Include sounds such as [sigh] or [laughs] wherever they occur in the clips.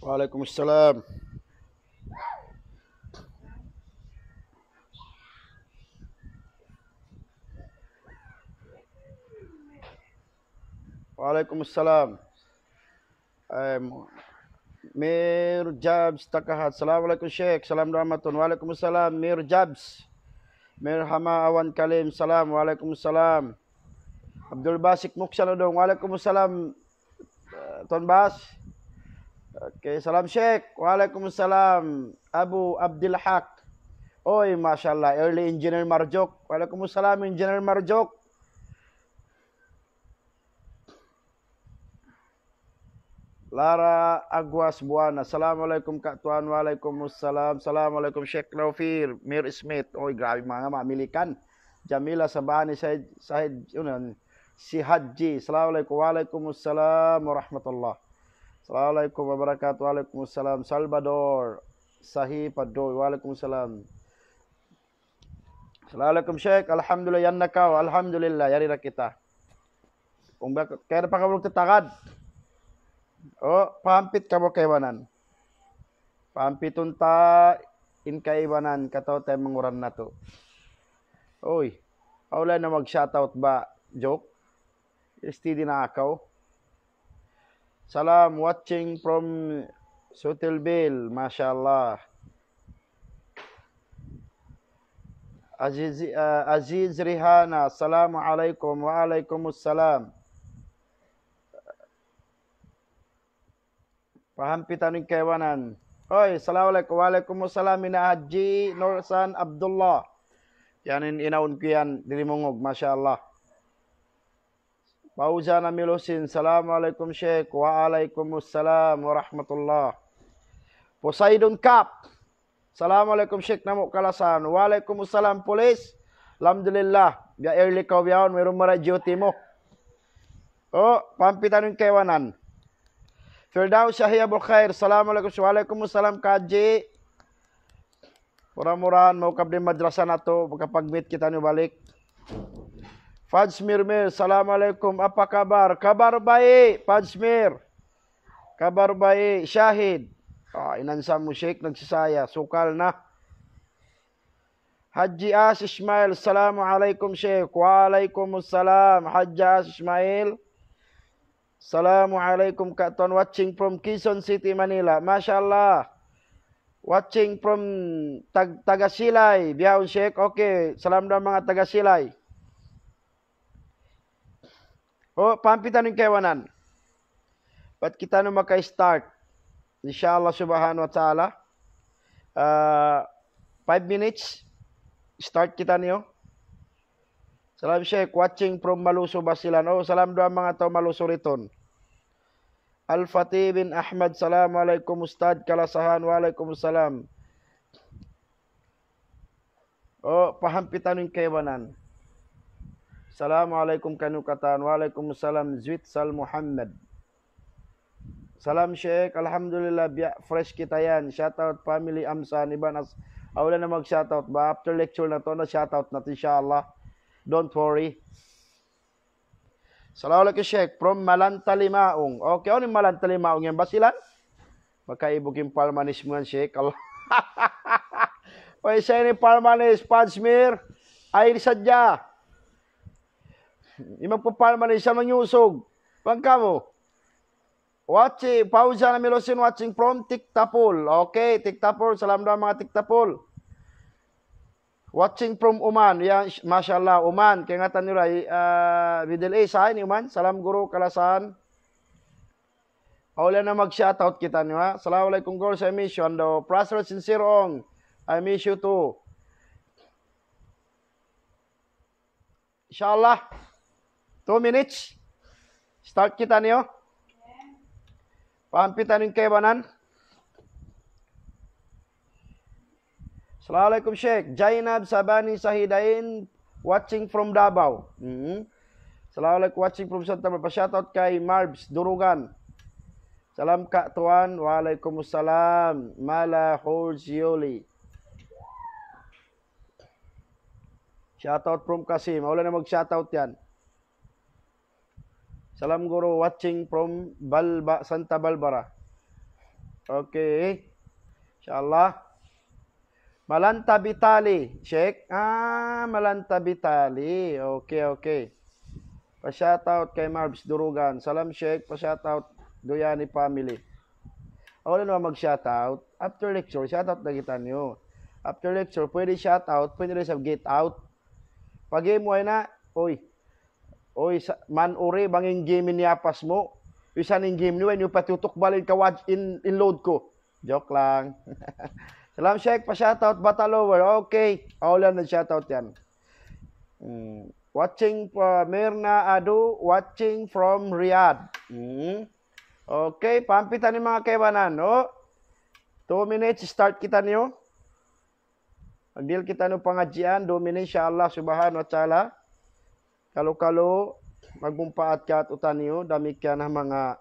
Waalaikumsalam. Waalaikumsalam. Um, Mir Jabs Takahat. Assalamualaikum Sheikh. Salam Ramadan. Waalaikumsalam. Mir Jabs. Mir Hama Awan Kalim. Salam. Waalaikumsalam. Abdul Basik Muksan Udung. Waalaikumsalam. Uh, Tuan Bas. Bas. Okey, salam Sheikh. Waalaikumsalam. Abu Abdul Haq. Oi, masyaallah. Early Engineer Marjok. Waalaikumsalam Engineer Marjok. Lara Aguas Buana. Assalamualaikum Kak Tuan. Waalaikumsalam. Assalamualaikum Sheikh Naufir. Mir Smith. Oi, grabe mga mamilikan. Jamila Sabani Said Said Yunan. Si Haji. Assalamualaikum. Waalaikumsalam. Warahmatullahi. Assalamualaikum wabarakatuh. Waalaikumsalam. Salvador. Sahih Padoy. Waalaikumsalam. Assalamualaikum Syekh. Alhamdulillah yanna ya kau. Alhamdulillah yari kita. Kung ba kaya pa kabulok tatagad. Oh, pampit ka mo kaiwanan. Pampitun ta in kaiwanan kataw tay manguran na to. Oy. Aula na mag shoutout ba joke? Isti din akaw. Ah. Salam watching from Sotelville. Masya Allah. Aziz, uh, Aziz Rihana. Assalamualaikum. Waalaikumsalam. Faham pitanin kewanan. Oi, assalamualaikum. Waalaikumsalam. Ina Haji Nursan Abdullah. Yanin inaun kian diri mungog. Masya Allah. Fauzan Amilusin. Assalamualaikum Sheikh. Waalaikumsalam warahmatullah. Poseidon Cup. Assalamualaikum Sheikh Namuk Kalasan. Waalaikumsalam polis. Alhamdulillah. Biar ya early kau biar merumah merumah timo. Oh, pampi tanun kewanan. Firdaus Syahia Bukhair. Assalamualaikum. Waalaikumsalam Kaji. Murah-murahan mau kabdi madrasah nato. Pagpagmit kita nyo balik. Fajmir Mir, Assalamualaikum. Apa kabar? Kabar baik, Fajmir. Kabar baik, Syahid. Ah, inan sa musyik ng saya. Sukal na. Haji As Ismail, Assalamualaikum, Syekh. Waalaikumsalam, Haji As Ismail. Assalamualaikum, Kak Tuan. Watching from Quezon City, Manila. Masya Allah. Watching from Tag Tagasilay. Biaw, Syekh. Okay. Salam dan mga Tagasilay. Tagasilay. O, oh, pampitan ng kaiwanan. Ba't kita nung makai-start? InsyaAllah subhanahu wa ta'ala. Uh, five minutes. Start kita niyo. Oh. Salam Sheikh. Watching from Maluso Basilan. O, oh, salam doon mga tao Maluso Riton. Al-Fatih bin Ahmad. Salam alaikum ustad. Kalasahan. Wa alaikum salam. O, pahampitan ng kaiwanan. O, Assalamualaikum kanukatan. Waalaikumsalam Zuid Sal Muhammad. Salam Sheikh. Alhamdulillah biak fresh kita yan. Shout out family Amsan iban as. Awala na mag shout out ba after lecture na to na shout out natin inshallah. Don't worry. Assalamualaikum Sheikh from Malantalimaung. Okay, ano Malantalimaung yan basilan? Maka ibukin palmanis mo yan, Sheikh. Pwede [laughs] siya ni palmanis, Pansmir. Air sadya. Air sadya. Yung magpapalma na siya mangyusog. Pangkamo. Watch, pausa na Milosin watching from Tiktapol. Okay, Tiktapol. Salamat daw mga Tiktapol. Watching from Oman. Yan, mashallah, Oman. Kaya nga tanyo uh, eh, ah, Middle East, ha, ni Oman. Salam guru, kalasan. Aula na mag-shoutout kita niyo ha. Assalamualaikum girls, I miss you. And the Prasra Sincirong, I miss you too. Inshallah. 2 minutes. Start kita niyo. Pahampitan yung kaibanan. Assalamualaikum Sheikh. Jainab Sabani Sahidain watching from Davao. Mm -hmm. Assalamualaikum watching from Santa Barbara. Shoutout kay Marbs Durugan. Salam Kak Tuan. Waalaikumsalam. Mala Horzioli. Shoutout from Kasim. Wala na mag-shoutout yan. Salam Guru watching from Balba, Santa Barbara. Okay. Inshallah. Malanta Vitali, check. Ah, Malanta Vitali. Okay, okay. pa shout out kay Marbs Durugan. Salam Sheikh, pa shout out Duyani family. Ako na naman mag-shoutout. After lecture, shoutout na kita nyo. After lecture, pwede shout out, pwede rin sa get out. Pag-game ay na, oy, o isa, man uri banging game niyapas mo, isa ning game ni when you patutok balin ka watch in, in load ko. Joke lang. [laughs] Salam Sheikh, hmm. pa shoutout, bata lower. Okay, aulan na shoutout yan. Mm. Watching from Mirna Adu, watching from Riyadh. Mm. Okay, pampita ni mga kaibanan. O, two minutes, start kita niyo. deal kita no pangajian, domin insya Allah subhanahu wa ta'ala. kalau-kalau magbumpaat ka at utaniyo dami ka na mga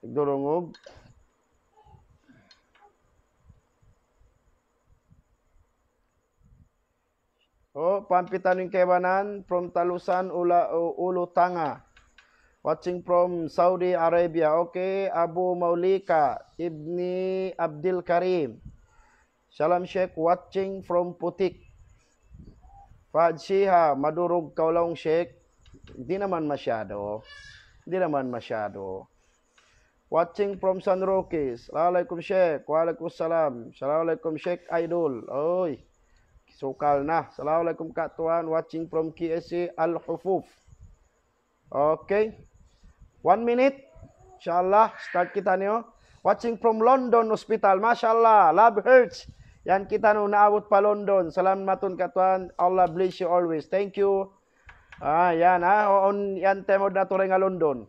durungog o pampitan yung kaibanan from talusan ula ulo tanga watching from Saudi Arabia okay Abu Maulika Ibni Abdul Karim Shalom Sheikh watching from Putik Fadsiha, madurog kaulong sheikh. Hindi naman masyado. Hindi naman masyado. Watching from San Roque. Assalamualaikum Sheikh. Waalaikumsalam. Assalamualaikum Sheikh Idol. Oy. Sukal na. Assalamualaikum Tuan. Watching from KSA Al-Hufuf. Okay. One minute. Inshallah. Start kita niyo. Watching from London Hospital. Mashallah. Love hurts. Yan kita nung naabot pa London. Salamat ka tuan. Allah bless you always. Thank you. Ah, yan ha. Oh, on, yan temo na to nga London.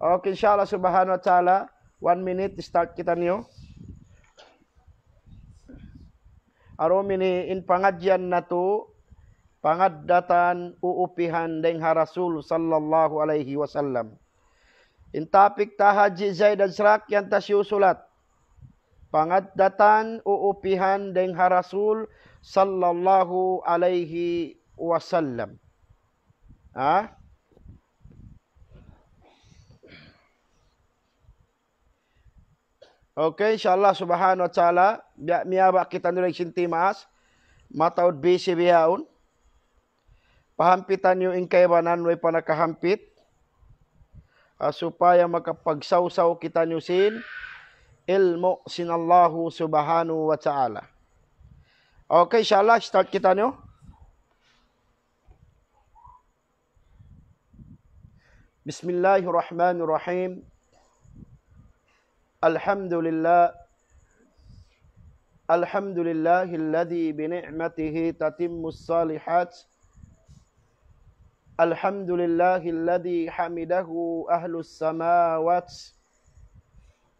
Okay, inshallah subhanahu wa ta'ala. One minute, start kita niyo. Oh. Aromi ni in pangadyan na to, pangadatan uupihan deng harasul sallallahu alaihi wasallam. In topic tahaji zaidan serak yang tasyu sulat. pangaddatan uupihan deng harasul sallallahu alaihi wasallam. Ha? Okay, insyaAllah subhanahu wa ta'ala. Biar miyabak kita nulik sinti maas. Mataud bisi biyaun. Pahampitan yung ingkaibanan way panakahampit. Uh, supaya makapagsawsaw kita nyusin. sin المؤسن الله سبحانه وتعالى اوكي ان شاء الله start kita nyo بسم الله الرحمن الرحيم الحمد لله الحمد لله الذي بنعمته تتم الصالحات الحمد لله الذي حمده اهل السماوات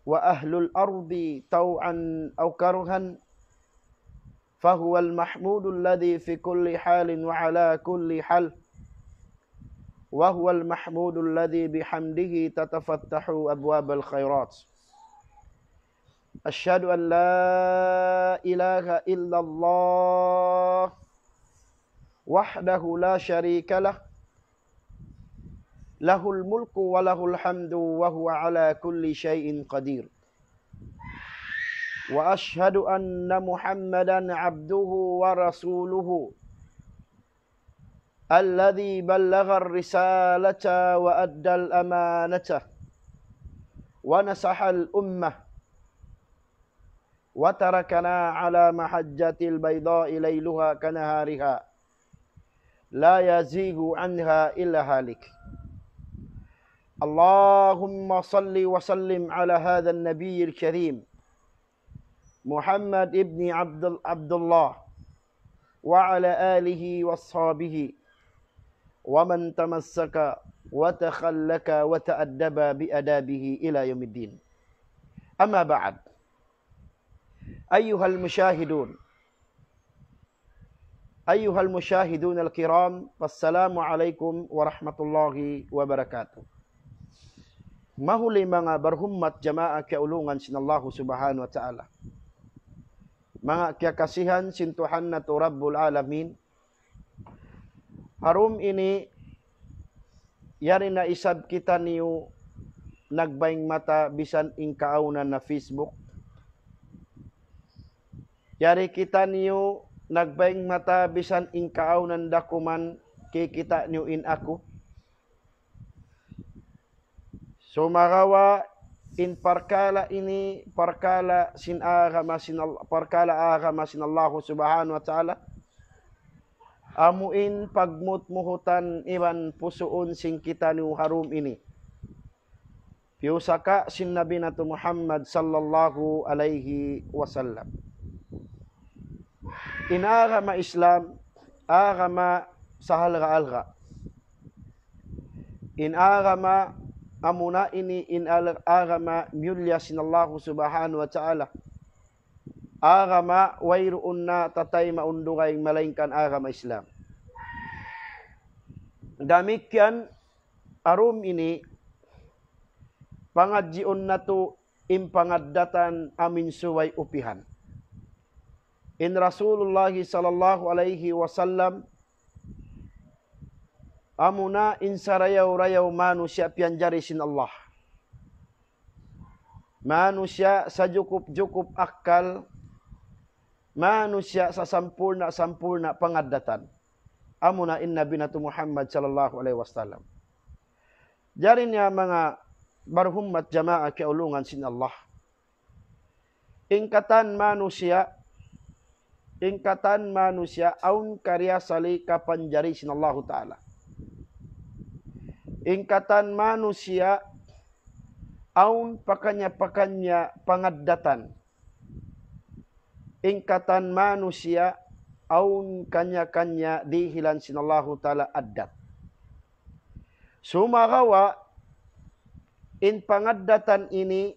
وأهل الأرض طوعا أو كرها فهو المحمود الذي في كل حال وعلى كل حال وهو المحمود الذي بحمده تتفتح أبواب الخيرات أشهد أن لا إله إلا الله وحده لا شريك له له الملك وله الحمد وهو على كل شيء قدير واشهد ان محمدا عبده ورسوله الذي بلغ الرساله وادى الامانه ونصح الامه وتركنا على محجه البيضاء ليلها كنهارها لا يزيغ عنها الا هالك اللهم صل وسلم على هذا النبي الكريم محمد ابن عبد عبد الله وعلى آله وأصحابه ومن تمسك وتخلك وتأدب بأدابه إلى يوم الدين أما بعد أيها المشاهدون أيها المشاهدون الكرام والسلام عليكم ورحمة الله وبركاته mahu limanga berhummat jamaa keulungan sin Allah Subhanahu wa taala. Mga kiyakasihan sin Tuhan na tu Rabbul Alamin. Harum ini yari na isab kita niyo nagbaing mata bisan ing kaunan na Facebook. Yari kita niyo nagbaing mata bisan ing kaunan dakuman kikita niyo in ako sumagawa in parkala ini parkala sin agama sin parkala agama sin Allah subhanahu wa taala amuin pagmut muhutan iban pusuun sing kita ni harum ini piusaka sin nabi natu Muhammad sallallahu alaihi wasallam in agama Islam agama sahal ga alga in agama amuna ini in al arama mulya sinallahu subhanahu wa taala arama wairu unna tataima undurai melainkan agama Islam demikian arum ini pangaji unna tu impangaddatan amin suwai upihan in rasulullah sallallahu alaihi wasallam Amuna insarayau rayau manusia pian jari sin Allah. Manusia sajukup-jukup akal. Manusia sasampurna-sampurna pengadatan. Amuna inna binatu Muhammad sallallahu alaihi wasallam. Jari niya mga barhumat jamaah keulungan sin Allah. Ingkatan manusia. Ingkatan manusia aun karya salika panjari sin Allah ta'ala ingkatan manusia aun pakanya pakanya pangaddatan ingkatan manusia aun kanya kanya dihilan sinallahu taala addat sumagawa in pangaddatan ini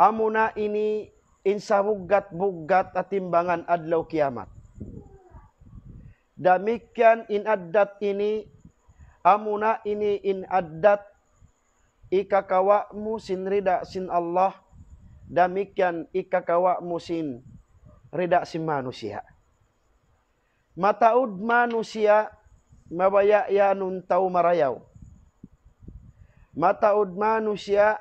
amuna ini insabugat bugat atimbangan adlaw kiamat Damikian in adat ini amuna ini in addat ika kawakmu sin ridak sin Allah damikian ika kawakmu sin ridak sin manusia mataud manusia mabaya ya nun tau marayau mataud manusia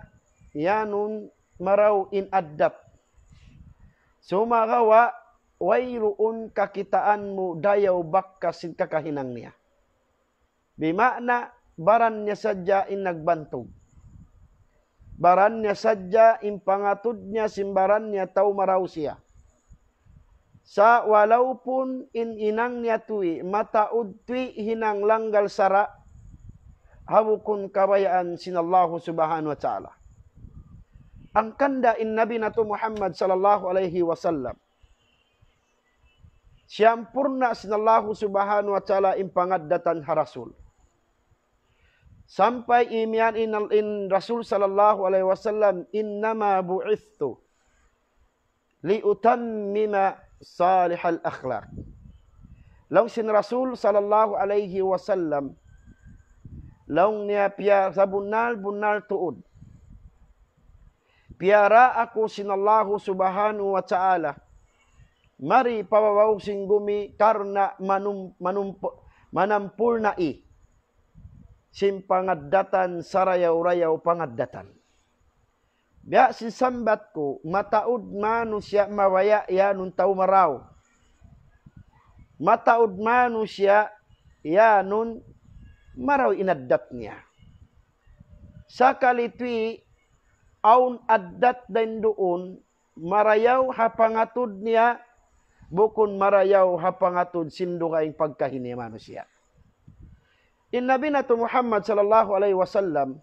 ya nun marau in addat sumagawa wairu un kakitaanmu dayau bakka sin kakahinang niya Bimakna barannya saja inak bantu. Barannya saja impangatudnya simbarannya tau marausia. Sa walaupun in inang nyatui mata udtui hinang langgal sara habukun kabayaan sinallahu subhanahu wa ta'ala. Angkanda in nabi natu Muhammad sallallahu alaihi wasallam. Siampurna sinallahu subhanahu wa ta'ala impangat datan harasul. rasul sampai imian in, in Rasul sallallahu alaihi wasallam innama bu'ithu li utammima salihal akhlaq. Long sin Rasul sallallahu alaihi wasallam long nia pia sabunal bunal tuud. Piara aku sin Allah subhanahu wa ta'ala. Mari pawawaw sin gumi karna manum, manum, manampurna ih simpangat datan saraya uraya upangat datan. Biak si sambatku mataud manusia mawaya ya nun tau marau. Mataud manusia ya nun marau inaddatnya. Sakali tui aun addat dan duun marayau hapangatud niya bukun marayau hapangatud sindu kaing pagkahini manusia in nabina tu Muhammad sallallahu alaihi wasallam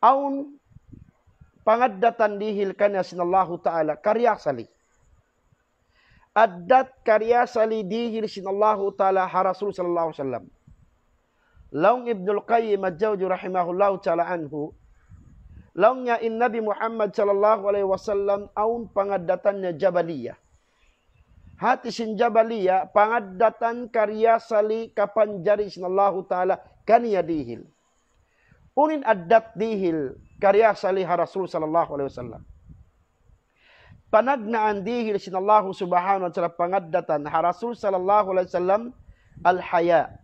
aun pangaddatan dihilkannya sinallahu taala karya sali addat karya sali dihil sinallahu taala harasul sallallahu alaihi wasallam laung ibnu qayyim ajauju rahimahullahu taala anhu laungnya in nabi Muhammad sallallahu alaihi wasallam aun pangaddatannya jabaliyah hati Jabalia pangadatan karya sali kapan jari sinallahu ta'ala kania dihil. Unin adat dihil karya sali harasul sallallahu alaihi wasallam. Panagnaan dihil sinallahu subhanahu wa ta'ala pangadatan Rasul sallallahu alaihi wasallam al-haya.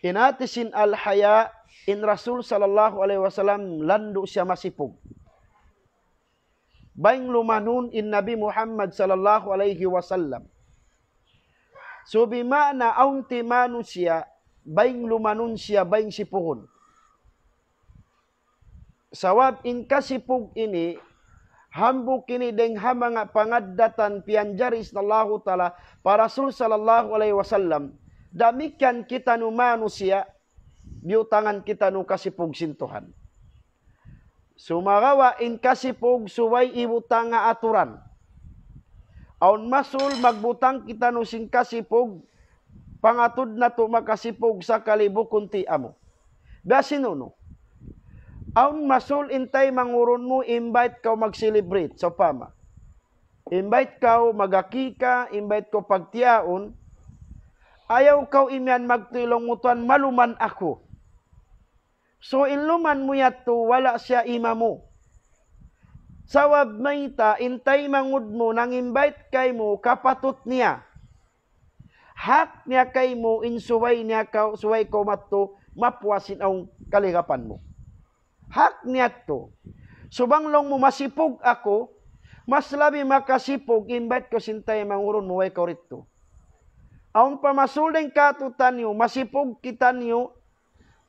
Inatisin al-haya in rasul sallallahu alaihi wasallam landu siya masipug. Baing lumanun in Nabi Muhammad sallallahu alaihi wasallam. So bi mana aunti manusia baing lumanun sia baing sipuhun. Sawab in kasipug ini hambu kini deng hamang pangaddatan pianjari sallallahu taala para rasul sallallahu alaihi wasallam. Damikan kita nu manusia biutangan kita nu kasipug sin Tuhan. Sumagawa in kasipog suway ibutang nga aturan. Aun masul magbutang kita no sing kasipog pangatud na to makasipog sa kalibo kunti amo. Basin no. Aun masul intay manguron mo invite ka mag-celebrate sa so, pama. Invite ka magakika, invite ko pagtiaon. Ayaw ka imyan magtilong mutuan maluman ako So inluman mo yato, wala siya ima mo. Sawab mayta, intay mangud mo, nang invite kay mo, kapatot niya. Hak niya kay mo, insuway niya ka, suway ko matto, mapuasin ang kaligapan mo. Hak niya to. Subang long mo, masipog ako, mas labi makasipog, invite ko sintay manguron mo, way ko rito. Ang pamasuling katutan niyo, masipog kita niyo,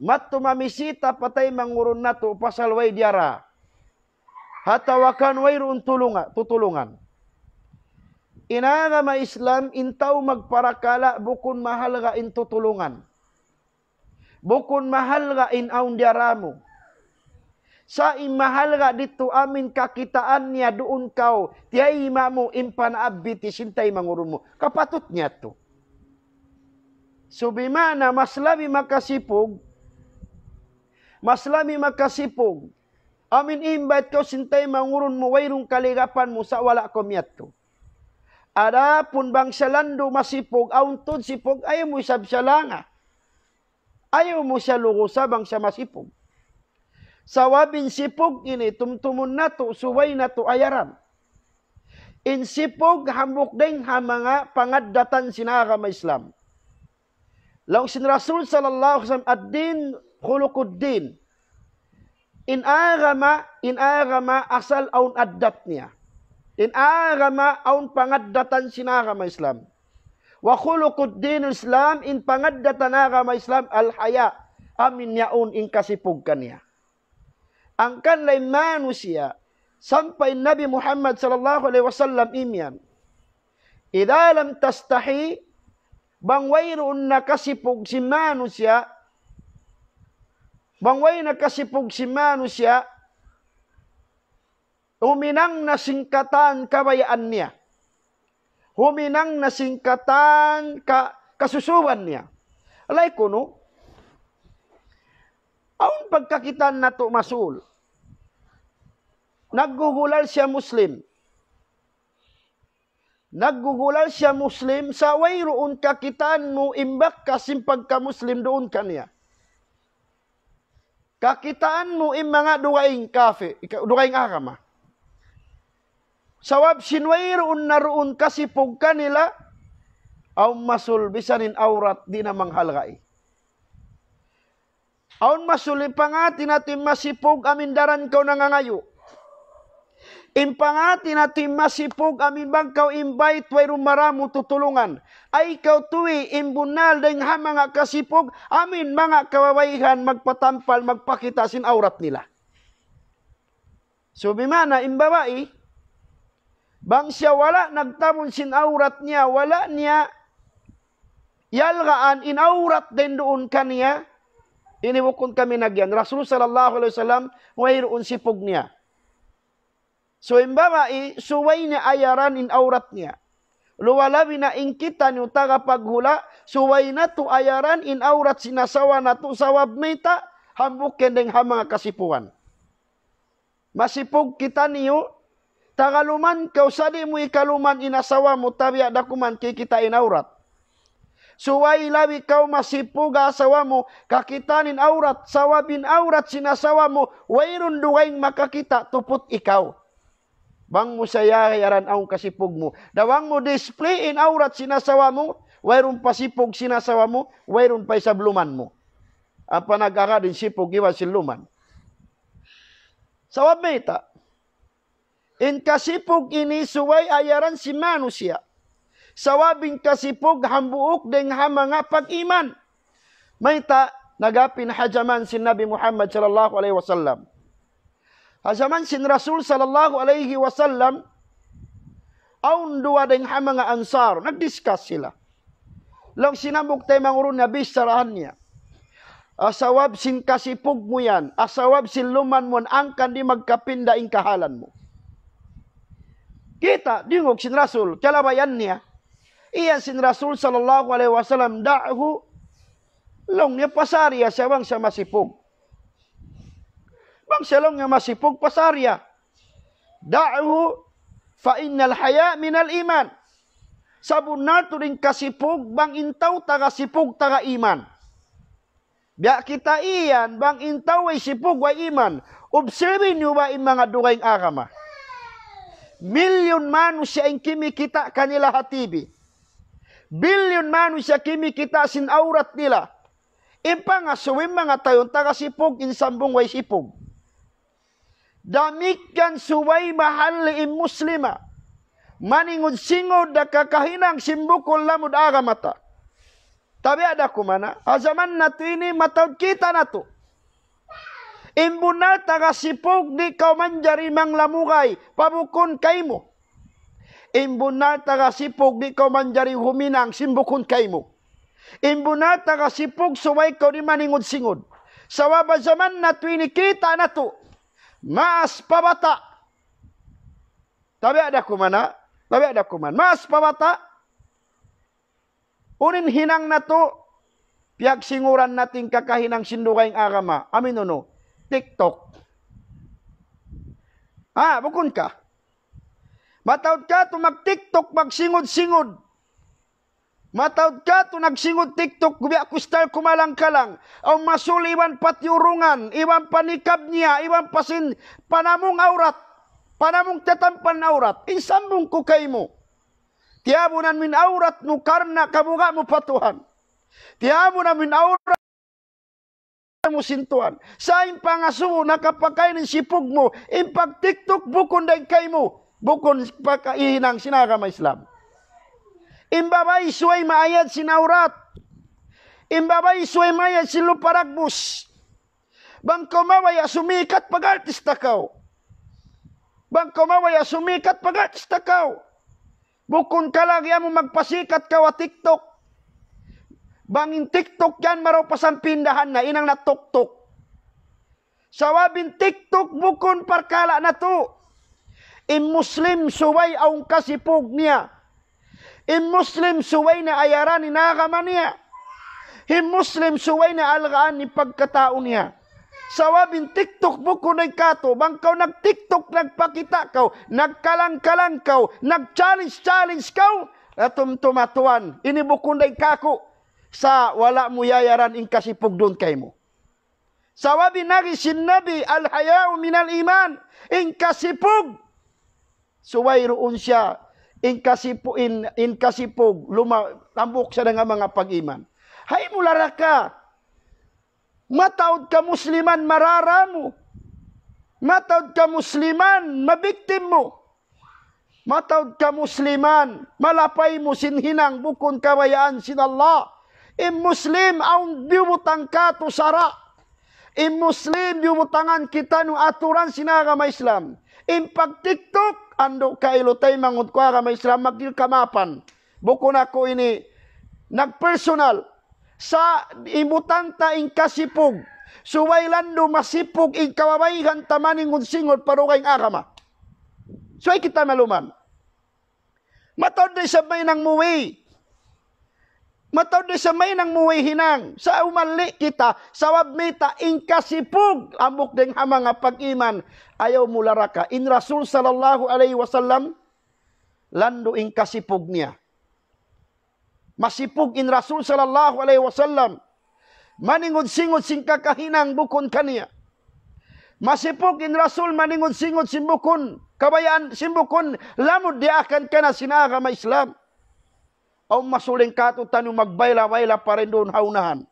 Matu mamisi tapatay mangurun na tu pasal way diara. Hatawakan way run tulunga, tutulungan. Ina nga ma Islam intaw magparakala bukun mahal ga in tutulungan. Bukun mahal ga in aun diara mo. Sa imahal ga dito amin kakitaan niya doon kau. Tiyay ima mo impan abiti sintay mangurun mo. Kapatut niya to. Subimana so, mas labi makasipog. Subimana mas lami magkasipog. Amin invite ko sintay manguron mo wayrong kaligapan mo sa wala ko ko. Ada pun bang salando masipog, auntod sipog, ayaw mo isab siya langa. Ayaw mo siya lukusa bang siya masipog. Sawabin sipog ini, tumtumun na to, suway na to ayaran. Insipog, hambok ding ha mga pangadatan sinaka may Islam. Law sin Rasul sallallahu alaihi wasallam ad-din khuluquddin. in arama, asal aun addat niya. In arama, aun pangaddatan sinarama Islam. Wa khuluquddin Islam in pangaddatan arama Islam alhaya, amin yaun in kasipog kaniya. Ang kanlay manusia sampai Nabi Muhammad sallallahu alaihi wasallam imyan. Idza lam tastahi bangwayroon na kasipog si manusia Bangway na nakasipog si Manu siya, huminang na singkatan kabayaan niya. Huminang na singkatan ka, kasusuan niya. Alay ko no, aun pagkakitan na to masul, naggugulal siya Muslim. Naggugulal siya Muslim, sa way roon kakitan mo, imbak kasim pagka-Muslim doon kaniya. Kakitaan mo im mga duwaing kafe, duwaing akama. Sawab sinwairoon na roon kasi pugka nila aw masul bisanin aurat di na manghalgay. Aun masuli pa nga tinatim masipog amindaran ko nangangayo. Impangati na masipog amin bang kau invite way rumaramu tutulungan. Ay kau tuwi imbunal deng ha mga kasipog amin mga kawawaihan magpatampal magpakita sin aurat nila. So bimana imbabai bang siya wala nagtamon sin aurat niya wala niya yalgaan inaurat din doon kaniya inibukon kami nagyan Rasul sallallahu alaihi wasallam wayroon sipog niya So Soimbaba i suway niya ayaran in aurat niya. Luwalabi na ingkitan yung tagapaghula, suway na tu ayaran in aurat sinasawa na tu sawab meta, hambuk kendeng ha mga kasipuan. Masipog kita niyo, tagaluman kausadi mo ikaluman inasawa mo tabiya dakuman kikita in aurat. Suway labi kau masipuga asawa mo, kakitanin aurat, sawabin aurat sinasawa mo, wayrun duwaing makakita tuput ikaw. Bang mo saya aran ang kasipog mo. Dawang mo display in aurat sinasawa mo, wairon pa sipog sinasawa mo, wairon pa isabluman mo. Apa nagara din sipog iwa siluman. Sawab meta. In kasipog ini suway ayaran si manusia. Sawabing kasipog hambuok deng hamanga pag-iman. May ta, nagapin hajaman si Nabi Muhammad sallallahu alaihi wasallam. Ha, zaman sin Rasul sallallahu alaihi wasallam aun dua deng ha mga ansar nagdiskus sila. Log sinabok tay mangurun na bisarahannya. Asawab sin kasipug mo yan. Asawab sin luman mo ang kandi magkapinda ing kahalan mo. Kita, dingok sin Rasul, kalabayan niya. Iyan sin Rasul sallallahu alaihi wasallam, da'ahu, long niya pasariya sa wang sa masipog pang selong nga masipog pasarya. Da'hu fa innal haya minal iman. Sabun na turing kasipog bang intaw taga sipog taga iman. Biya kita iyan bang intaw ay sipog wa iman. Observe niyo ba in mga dugayng agama. Million manu siya ang kimikita kanila hatibi. Billion manu siya kimikita sin aurat nila. Impa nga suwim mga tayong taga sipog in sambong wa sipog. Damikan suwai mahal im muslima. Maningun singur da kakahinang simbukul lamud agamata. Tapi ada ku mana? Azaman natu ini matau kita natu. Imbunal tagasipuk di kau manjari mang lamugai. Pabukun kaimu. Imbunal tagasipuk di kau manjari huminang simbukun kaimu. Imbunal tagasipuk suwai kau di maningun singur. Sawa zaman natu ini kita natu. Mas pabata. Tabi ada kumana? Tabi ada kuman. Maas pabata. Unin hinang na to. Piyag singuran natin kakahinang sindukayang agama. Amin no? TikTok. Ah, bukun ka. Bataod ka, tumag-TikTok, magsingod-singod. Matawd ka, to nagsingod TikTok, gubi ako star kumalang ka lang. Aw masul, iwan patiurungan, iwan panikab niya, iwan pasin, panamong aurat, panamong tatampan aurat. Insambong ko kay mo. Tiyabunan min aurat no karna kamuga mo patuhan. Tiyabunan min aurat mo sintuan. Sa impangasuo, nakapakain ng sipog mo, impag TikTok bukon day kay mo, bukon pakainang sinagama Islam. Imbabay suway maayad sinaurat. Imbabay suway maayad Luparagbus. Bangko maway asumikat pag-artista kao. Bang kumaway sumikat pag-artista kao. Bukon ka mo magpasikat kawa TikTok. Bangin TikTok yan maraw pasang pindahan na inang natuktok. Sawabin TikTok bukon parkala na to. In Muslim suway aung kasipog niya in Muslim suwayna ayaran inakama niya. In Muslim suwayna algaan ni pagkatao niya. Sawabin TikTok mo ko nagkato, bangkaw nag-TikTok nagpakita kaw, nagkalang-kalang kaw, nag-challenge-challenge kaw, atum tumatuan, inibukunday kako sa wala mo yayaran in kasipog doon kay mo. Sawabi nagi sinabi al hayao minal iman in kasipog. Suway roon siya in kasipo in, in kasipog lumambok tambok sa nga mga pag-iman hay mulara ka mataod ka musliman marara mo mataod ka musliman mabiktim mo mataod ka musliman malapay mo sinhinang bukon kawayaan sin Allah in muslim aun diwutang ka to sara in muslim diwutangan kita no aturan sinaga ma Islam in pag TikTok ando ka ilutay mangut kwa ka may magil kamapan. Buko na ko ini nagpersonal sa imutanta ing kasipog. Suway lando masipog ing kawabaygan tamaning unsingod parukay agama. So ay kita maluman. Matod sa bay ng muwi Matod di sa may nang muwi hinang. Sa umali kita, sawab mita, ingkasipog, amok ding ha mga pag-iman. Ayaw mula raka. In Rasul sallallahu alaihi wasallam, lando ingkasipog niya. Masipog in Rasul sallallahu alaihi wasallam. Maningod-singod sing kakahinang bukon kaniya. Masipog in Rasul maningod-singod simbukon. Kabayaan simbukon. Lamod diakan ka na sinaga ma Islam aw masuling katutan yung magbayla-bayla pa rin doon haunahan.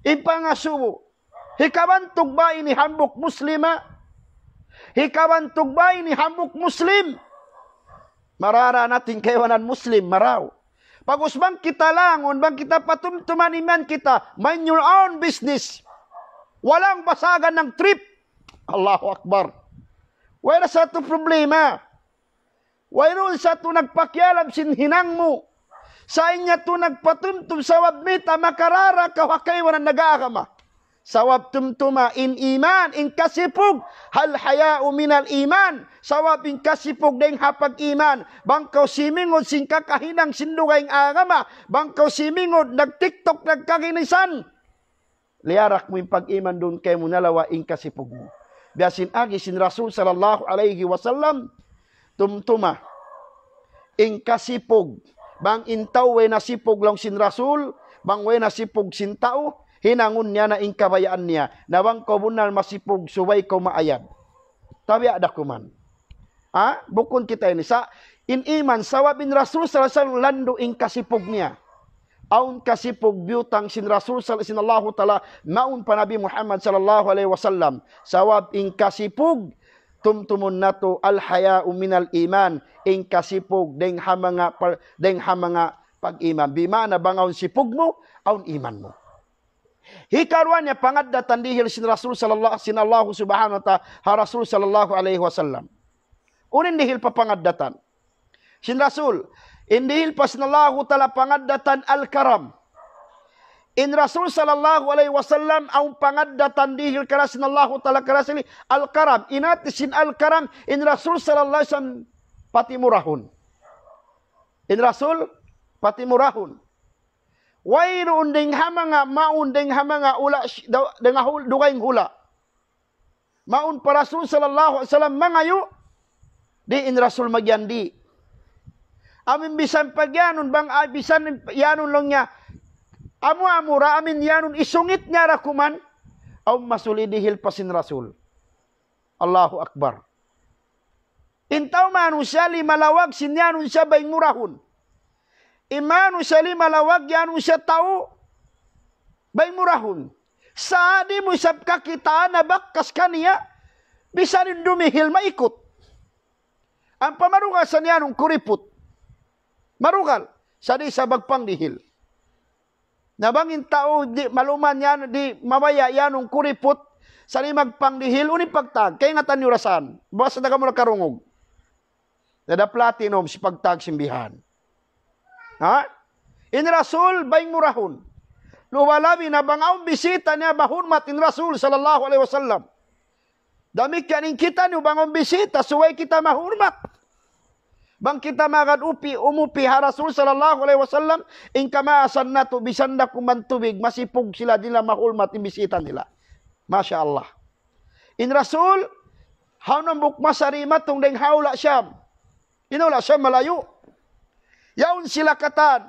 Ipangasubo, hikawan tugbay ni hambok muslima, hikawan tugbay ni hambok muslim, marara natin kaywanan muslim, maraw. Pag usbang kita lang, unbang kita patumtuman iman kita, mind your own business. Walang basagan ng trip. Allahu Akbar. Wala sa ito problema. Wala sa ito nagpakialam hinang mo. Sa inya to nagpatumtum sawab mita makarara kawakay wanan nagakama. Sawab tumtuma in iman, in kasipog, hal hayao minal iman. Sawab in kasipog deng hapag iman. Bangkaw simingod sing kakahinang sindugay agama. Bangkaw simingod nagtiktok nagkakinisan. Liyarak mo yung pag-iman doon kay mo nalawa in kasipog mo. Biasin agi sin Rasul sallallahu alaihi wasallam tumtuma in kasipog bang intaw we nasipog long sin rasul bang we nasipog sin tao hinangun niya na inkabayaan niya na bang ko bunal masipog suway ko maayad tabi ada kuman ha bukun kita ini sa in iman sawa bin rasul sallallahu alaihi wasallam landu in kasipog niya aun kasipog biutang sin rasul sallallahu taala maun pa nabi muhammad sallallahu alaihi wasallam sawab in kasipog tumtumun nato al haya minal iman ing kasipog deng ha mga deng ha mga pag-iman bima na bangaon sipog mo aun iman mo hikaruan niya pangadda tandihil sin Rasul sallallahu sinallahu subhanahu wa ta'ala ha Rasul sallallahu alaihi wasallam unin dihil pa pangaddatan sin Rasul indihil pa sinallahu ta'ala pangaddatan al karam In Rasul sallallahu alaihi wasallam au pangad datan dihil karasin Allahu taala karasin al karam inat sin al karam in Rasul sallallahu alaihi wasallam patimurahun. In Rasul patimurahun. Wair unding hamanga maun ding hamanga ula dengah hul dugain hula. Maun para Rasul sallallahu alaihi wasallam mangayu di in Rasul magyandi. Amin bisan pagyanun bang abisan yanun longnya. nya Amu amura amin yanun isungit niya rakuman au masulidihil pasin rasul. Allahu Akbar. Intaw manusia siya limalawag sinyanun siya bay murahon. Imanu siya limalawag yanun siya tao bay murahon. Saadi mo sab kakita na bakkas kaniya bisan rin dumihil maikot. Ang pamarugasan niya nung kuripot. Marugal. Sa di sa bagpang dihil. Nabangin tao, di maluman yan, di mamaya yan, ang kuripot, sa ni magpanglihil, uni pagtag, kaya nga tanyo rasan, basta naga mo nakarungog. Dada platinum, si pagtag simbihan. Ha? In Rasul, baing murahon. Luwalabi na bangaw bisita niya bahun in Rasul sallallahu alaihi wasallam. Dami kanin kita niyo bangon bisita, suway kita mahurmat. Bang kita magan upi umupi ha Rasul sallallahu alaihi wasallam in kama sannatu bisanda kumantubig masipog sila nila mahulmat imbisita nila. Masya Allah. In Rasul haunam bukmasarima tung deng haula syam. Inula syam malayu. Yaun sila katan.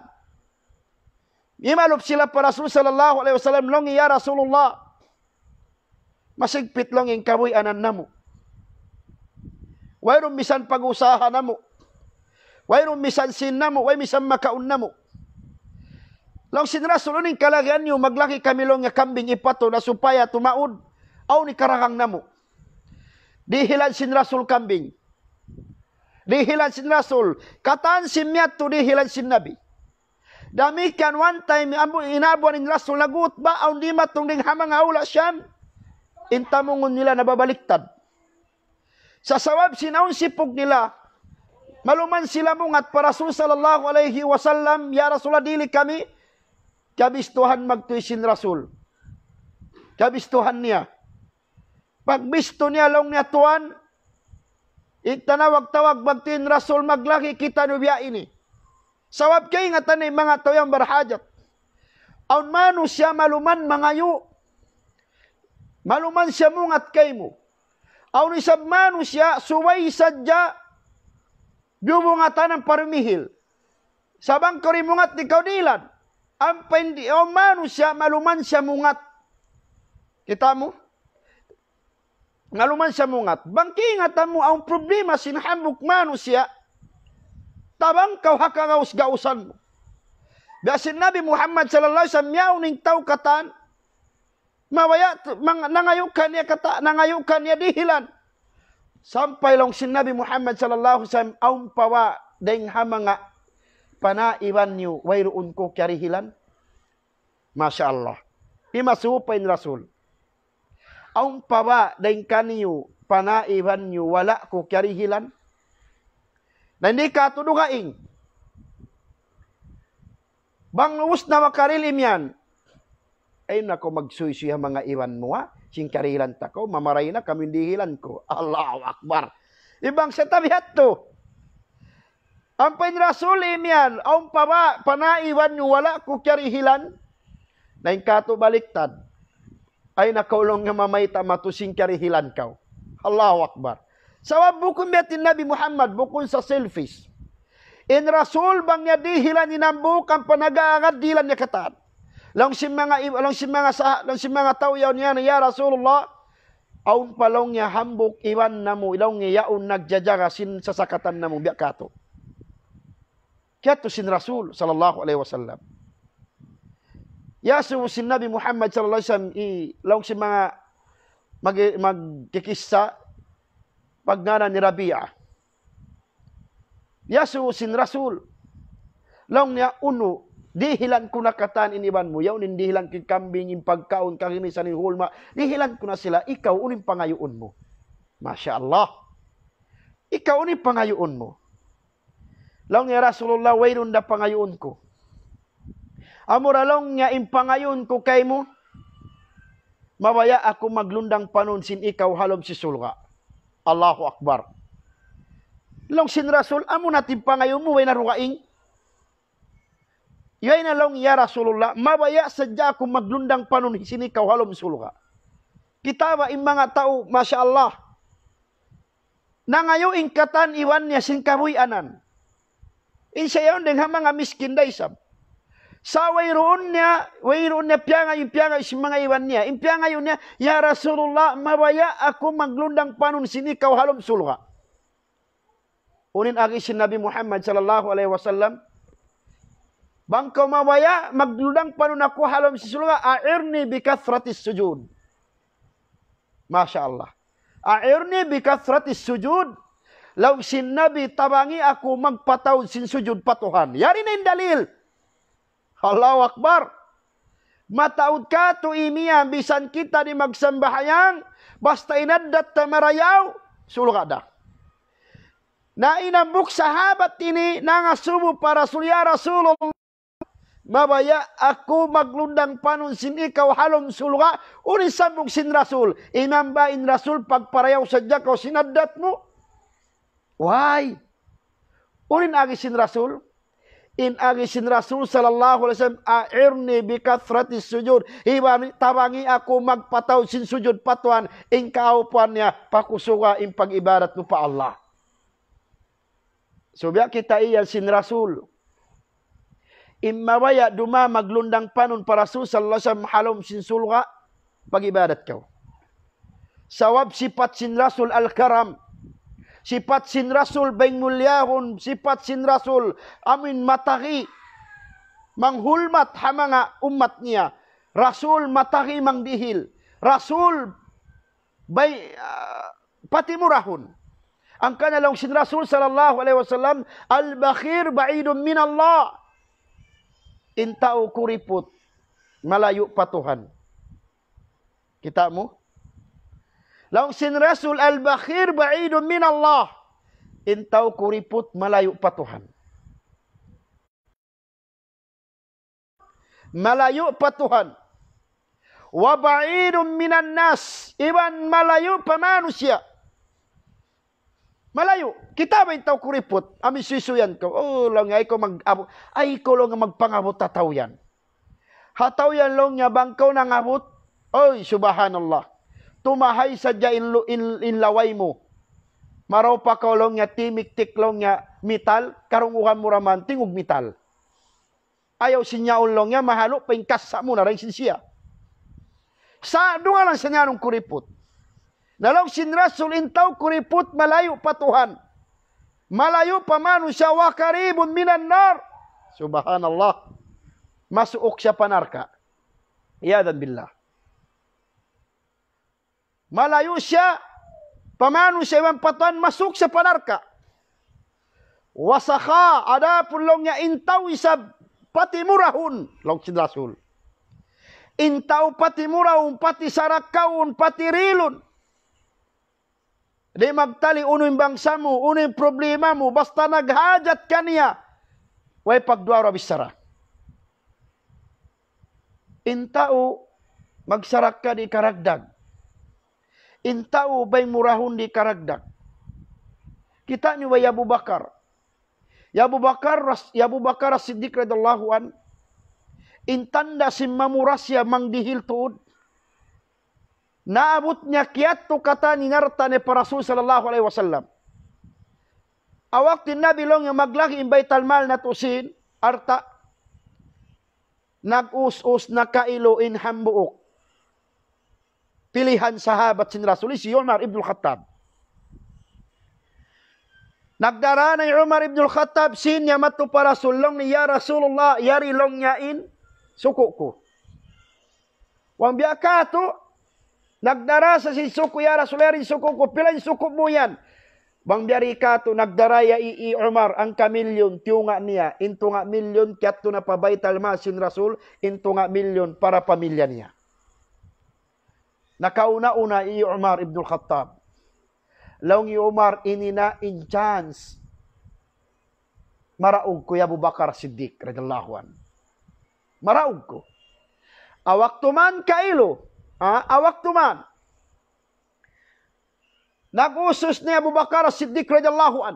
Imalup sila pa Rasul sallallahu alaihi wasallam long ya Rasulullah. Masigpit long ing kaboy anan namo. Wayron bisan pag-usaha namo. Wai Wainun misansinnamu, way misamma kaunnamu. Law uning kalagan niyo, maglaki kamilong nga kambing ipato na supaya tumaod, aw ni karakang namo. Dihilan sinrasul kambing. Dihilan sinrasul. Kataan simyato, dihilan nabi. Damikan one time, inabuan ni Rasul, nagut ba, aw di matung ding hamang aula siyam, intamongon nila nababaliktad. Sa sawab sinaon sipog nila, Maluman sila mungat para Rasul sallallahu alaihi wasallam ya Rasulullah dili kami kabis Tuhan magtuisin Rasul. Kabis Tuhan niya. Pagbisto niya long niya Tuhan Ita na wag tawag bantuin Rasul maglaki kita nubya ini. Sawab kay ingatan ni mga tao yang berhajat. Aun manu siya maluman mangayu. Maluman siya mungat kay mo. Aun isab manu siya suway sadya Du bunga tanam parmihil. Sabang kori mungat di kaudilan. Ampa indi o manusia maluman siya mungat. Kita mo? Maluman siya mungat. Bangki ingatan mo ang problema sinahambuk manusia. Tabang kau hakangaus gausan mo. Biasin Nabi Muhammad sallallahu alaihi wasallam yau ning tau katan mawaya nangayukan ya kata nangayukan ya dihilan Sampai long sin Nabi Muhammad sallallahu alaihi sallam, Aung pawa deng hamanga panaiwan niyo wairuun ko karihilan. Masya Allah. Imasupain Rasul. Aung pawa deng kaniyo panaiwan niyo wala ko karihilan. Na hindi ka tudugaing. Bang na makaril imyan. Ayun ako magsuisi mga iwan mo ha. cingkari hilan tako mamaraina kami di hilan ko Allahu akbar ibang sa tabihat to ampay rasul imian aum pawa panaiwan nyu wala ku kari hilan nain kato baliktad ay nakaulong nga mamaita matu singkari hilan kau Allahu akbar sawab bukun biatin nabi Muhammad bukun sa selfish in rasul bang nya di hilan inambu kan panagaangad dilan nya ketat Lang si mga lang si mga sa lang si mga tao yaw niya ya Rasulullah aun lang niya hambok iwan namu ilong niya yaun nagjajaga sin sasakatan namu biya kato. Kato sin Rasul sallallahu alaihi wasallam. Ya so sin Nabi Muhammad sallallahu alaihi wasallam i lang si mga mag magkikissa pagnana ni Rabi'a. Yasu sin Rasul. lang niya uno Dihilan ko na katan iniban mo yaw, nindihilan kin kambing yung pagkaon kagimisan ni hulma. Dihilan ko na sila, ikaw unin pangayoon mo. Masya Allah. Ikaw unin pangayoon mo. lang nga Rasulullah, wairun da pangayoon ko. Amuralong nga impangayon ko kay mo, mawaya ako maglundang sin ikaw halom si sulga. Allahu Akbar. Long sin Rasul, amo natin pangayon mo, way narukaing. Ya ina laung ya Rasulullah, mabaya sejak aku maglundang panun di sini kau halum suluka. Kita ba imbang tahu, Masya Allah. Nangayu ingkatan iwan niya singkawi anan. Insayaun dengan mga miskin da isam. Sa wairun niya, wairun niya piyangay, piyangay si mga iwan niya. Impiyangay niya, ya Rasulullah, mabaya aku maglundang panun sini kau halum suluka. Unin agi si Nabi Muhammad sallallahu alaihi wasallam. sallam. Bangkau mawaya magludang panun aku halam sisulwa a'irni bikathratis sujud. Masya Allah. A'irni bikathratis sujud. Lau sin Nabi tabangi aku magpataw sin sujud patuhan. Yari nain dalil. Allahu Akbar. Mataud ka tu imiya bisan kita di magsambahayang. Basta inaddat tamarayaw. Sulga dah. Na inambuk sahabat ini nangasubu para sulia Rasulullah mabaya aku maglundang panon sin ikaw halom sulwa uri sambung sin rasul inamba in rasul pagparayaw sadya kau sinaddat mo why urin agi sin rasul in agi sin rasul sallallahu alaihi wasallam a'irni bi kathrati sujud iwan tabangi aku magpataw sin sujud patuan in kaupannya pakusuga in pagibarat mo pa Allah Subya so, kita iya sin rasul Imawaya duma maglundang panon para su sallallahu alaihi halom sinsulga pagibadat kau. Sawab sifat sin Rasul al-Karam. Sifat sin Rasul bang mulyahon. Sifat sin Rasul amin mataki. Manghulmat hamanga umat niya. Rasul mang dihil. Rasul bay uh, ah, patimurahon. Ang kanilang sin Rasul sallallahu alaihi wasallam al-bakhir ba'idun min Allah. intau kuriput malayu patuhan. Kitabmu. Lau sin rasul al-bakhir ba'idun min Allah. Intau kuriput malayu patuhan. Malayu patuhan. Wa ba'idun minan nas. Iban malayu pemanusia. manusia. Malayo. Kita ba itaw kuripot? Ami sisuyan ko. Oh, lang ay ko mag -abot. Ay ko lang magpangabot tataw yan. Hataw yan lang niya bangkaw nang ngabot. Oy, subhanallah. Tumahay sa dya in, in, inlaway mo. Maraw pa ka lang niya, timiktik lang niya, metal, karunguhan mo raman, tingog metal. Ayaw sinyaon lang niya, mahalo, pengkasa mo na rin siya. Sa, doon nga lang sa kuripot Nalau sin rasul intau kuriput malayu pa Tuhan. Malayu pa manusia wa karibun minan nar. Subhanallah. Masuk siapa panarka. Ya dan billah. Malayu siya pa manusia wa pa Tuhan masuk siapa panarka. Wasakha ada pulongnya intau isab pati murahun. Long sin rasul. Intau pati murahun, pati sarakaun, pati rilun. Pati rilun. Di magtali unoy bangsa mo, unoy problema mo, basta naghajat ka niya, way pagdua ro bisara. Intao magsarak ka di karagdag. Intao bay murahon di karagdag. Kita ni way Abu Bakar. Yabu Bakar, ya Abu Bakar ya Siddiq radhiyallahu an. Intanda si mamurasya mang dihiltod naabutnya kiat tu kata ninarta ni para Rasul sallallahu alaihi wasallam. Awak tin Nabi long yang maglaki in baital mal na tusin arta nagus-us na kailo in hambuok. Pilihan sahabat sin Rasul si Umar ibn Khattab. Nagdara na Umar ibn Khattab sin ya matu para Rasul long ya Rasulullah yari long nya in suku ko. Wang biaka tu Nagdara sa sinsuko ya Rasulallah rin suko ko. Pila suko mo yan. Bang biyari ka to, nagdaraya i Umar, ang kamilyon, tiyo niya, into nga milyon, kiyat to na pabaital masin Rasul, into nga milyon para pamilya niya. Nakauna-una i Umar ibn Khattab. Laong i Umar, ini na in chance. Maraog ko ya Bakar Siddiq, radallahu an. Maraog ko. Awak tuman kailo, Ha? Awak tu man. Nak khusus ni Abu Bakar Siddiq radhiyallahu an.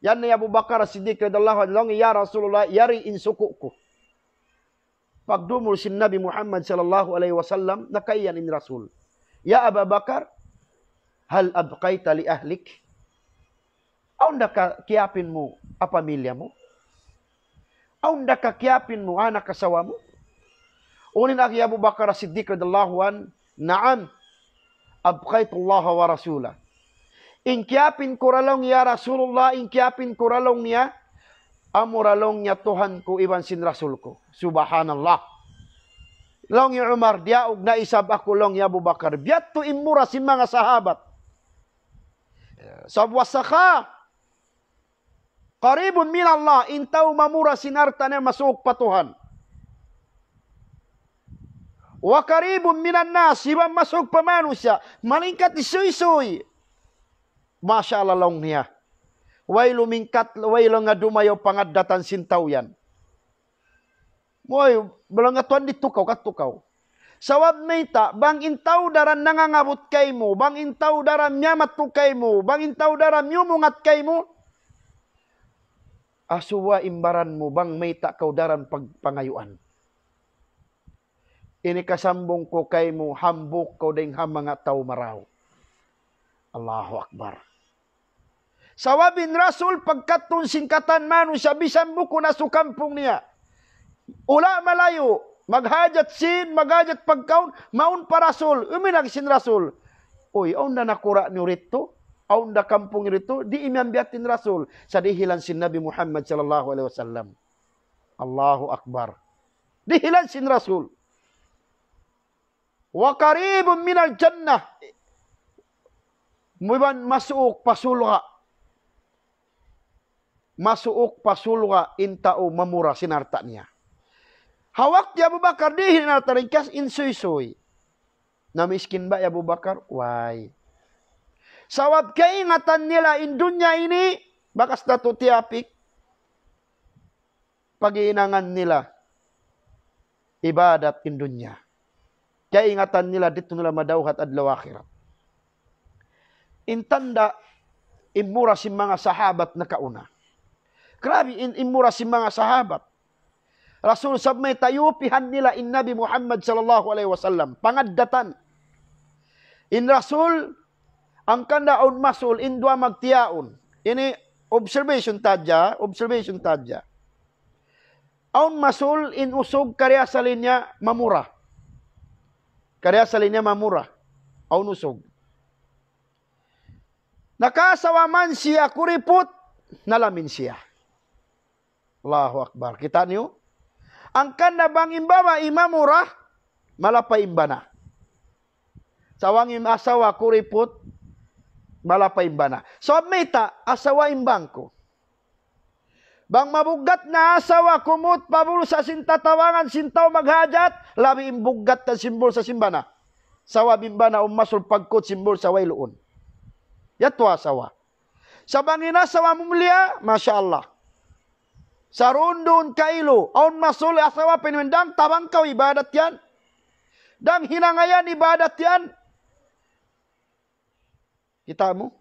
Yang ni Abu Bakar Siddiq radhiyallahu an long ya Rasulullah yari in sukukku. Pagdumul si Nabi Muhammad sallallahu alaihi wasallam nakayan in Rasul. Ya Abu Bakar, hal abqaita li ahlik? Au ndaka kiapinmu apa miliamu? Au ndaka kiapinmu anak kasawamu? Ulin aki Abu Bakar Siddiq radhiyallahu an, na'am abqait Allah wa rasula. Inkiapin kuralong ya Rasulullah, inkiapin kuralong niya amuralong niya Tuhan ko iban sin Rasul ko. Subhanallah. Long ya Umar, dia og na isab ako long ya Abu Bakar. Biyato imura si mga sahabat. Sabwa saka, Qaribun min Allah intau mamura sinarta ne masuk patuhan. Tuhan wa qaribun minan nas iba masuk pemanusia malingkat isui-isui masyaallah long nia ya. wailu mingkat wailu ngaduma yo pangaddatan sintauyan moy belanga tuan ditukau kat tukau Sawab meita bang intau daran nangangabut kaimu bang intau daran nyamat tu kaimu bang intau daran nyumungat kaimu asuwa imbaranmu bang meita kau daran pangayuan. Pag- ini kasambung ko kay mo hambok ko ding ha mga tao maraw. Allahu Akbar. Sawa bin Rasul pagkatun singkatan manu sa bisan buko na su kampung niya. Ula malayo, maghajat sin, maghajat pagkaon, maun pa Rasul, uminag sin Rasul. Uy, aun na nakura ni rito, aun na kampung rito, di imambiatin Rasul sa dihilan sin Nabi Muhammad sallallahu alaihi wasallam. Allahu Akbar. Dihilan sin Rasul. Rasul wa qaribun minal jannah muban masuk pasulra masuk pasulra intau memura sinar taknya hawak ya Abu Bakar di hinar tarikas insui-sui na miskin ba ya Abu Bakar wai sawab keingatan nila indunya ini bakas datu tiapik pagiinangan nila ibadat indunya. Kaya ingatan nila dito nila madawhat adlaw akhirat. Intanda, imura si mga sahabat na kauna. Grabe, in, imura si mga sahabat. Rasul sab may tayupihan nila in Nabi Muhammad sallallahu alaihi wasallam. Pangaddatan. In Rasul, ang kandaon masul, in dua magtiyaon. Ini observation tadya, observation tadya. Aun masul in usog karya sa linya mamura. kaya sa linya mamura, au nusog. Nakasawa man siya, kuripot, nalamin siya. Allahu Akbar. Kita niyo? Ang kanda bang imbama imamura, malapay imba na. Sawang im asawa kuripot, malapay imba na. So, meta, asawa imbang ko. Bang mabugat na asawa, kumot, pabulo sa sintatawangan, sintaw maghajat, labi imbugat na simbol sa simbana. Sawa bimbana, umasul pagkot, simbol sa wailuun. Yatwa sawa. Sa bangina, sawa mumlia, Masya Allah. Sa rundun kailo, aun masul asawa pinwendang, tabang kau ibadat yan. Dang hinangayan ibadat yan. Kita mo?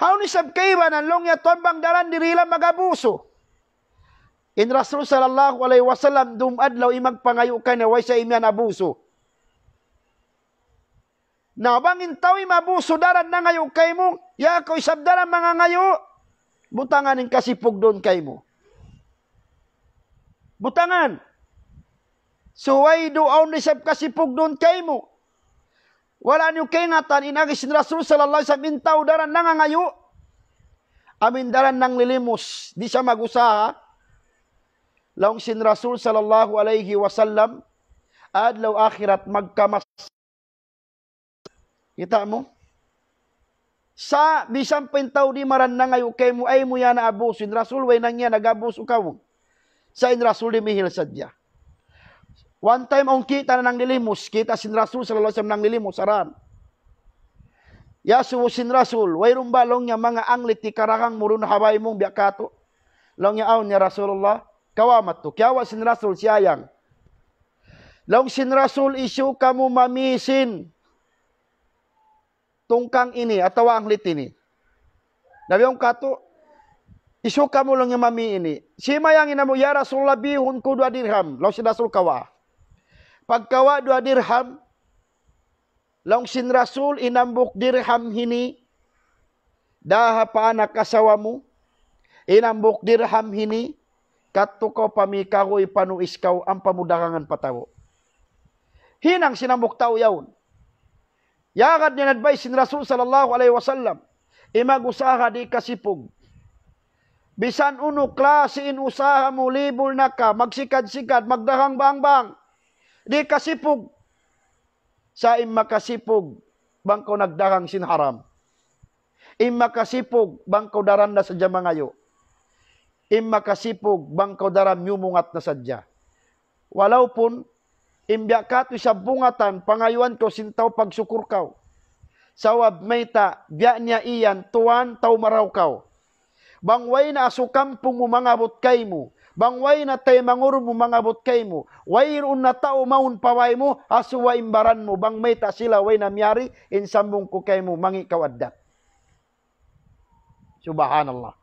How ni sab kay ba long ya tambang daran dirila magabuso? In Rasul sallallahu alaihi wasallam dumadlaw imag pangayo kay way sa imyan abuso. Na bangin tawi mabuso daran na ngayo kay mo, ya ko isab daran mga ngayo. Butanganin kasi pugdon kay mo. Butangan. So why do only sab kasi kay mo? wala niyo kainatan inagis ni Rasul sallallahu alaihi wasallam intaw daran nangangayo amin daran nang lilimos di siya magusaha laong sin Rasul sallallahu alaihi wasallam adlaw akhirat magkamas kita mo sa bisan pintaw di maran na ngayo kay mo ay mo yan na abusin rasul way nang yan nagabuso ka mo sa in rasul di mihil sadya One time ang kita nang dilimos, kita sin Rasul sallallahu alaihi wasallam nang dilimos aran. Ya suwo sin Rasul, way rumbalong nya mga anglit ti karakang murun habay mong biakato. Long nya aw ni Rasulullah, kawamat tu. Kyawa sin Rasul siayang. Long sin Rasul isu kamu mamisin. Tungkang ini atawa anglit ini. Nabi ang kato, isu kamu long nya mami ini. Si mayangin namu ya Rasulullah bihun kudwa dirham. Long si Rasul kawah pagkawa dua dirham long sin rasul inambuk dirham hini daha pa anak kasawamu inambuk dirham hini katto ko pamikago ipanu iskaw ang pamudarangan patawo hinang sinambuk tao yaun yagad ni nadbay sin rasul sallallahu alaihi wasallam imagusaha di kasipog bisan uno klase in usaha mo libol na ka magsikad-sikad magdahang bang bang Di kasipog. Sa imakasipog, bangko nagdahang sinharam. Imakasipog, bangko daran na sadya mangayo. Imakasipog, bangko daran yumungat na sadya. Walau pun, imbya sa bungatan, pangayuan ko sintaw pagsukur kao sawab mayta biya niya iyan tuwan tau maraw kaw. Bangway na asukam pungumangabot kay mo, bang way na tay mangurum mo mga botkay mo, way un na tao maun paway mo, aso wa imbaran mo, bang may ta sila way na miyari, insambung ko kay mo, mangi kawadat. Subhanallah.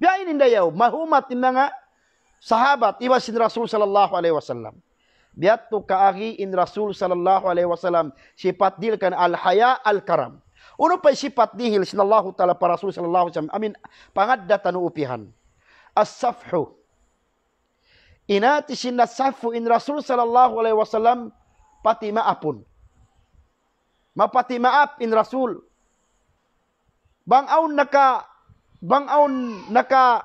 Biyain in dayaw, mahumat in mga sahabat, iwas in Rasul sallallahu alaihi wasallam. Biyat tu kaagi in Rasul sallallahu alaihi wasallam, sifat dilkan al-haya al-karam. Uno pa sifat nihil sinallahu ta'ala para Rasul sallallahu alaihi wasallam, amin, pangadda tanu upihan. As-safhu, inati sinna safu in rasul sallallahu alaihi wasallam pati maapun ma pati maap in rasul bang aun naka bang aun naka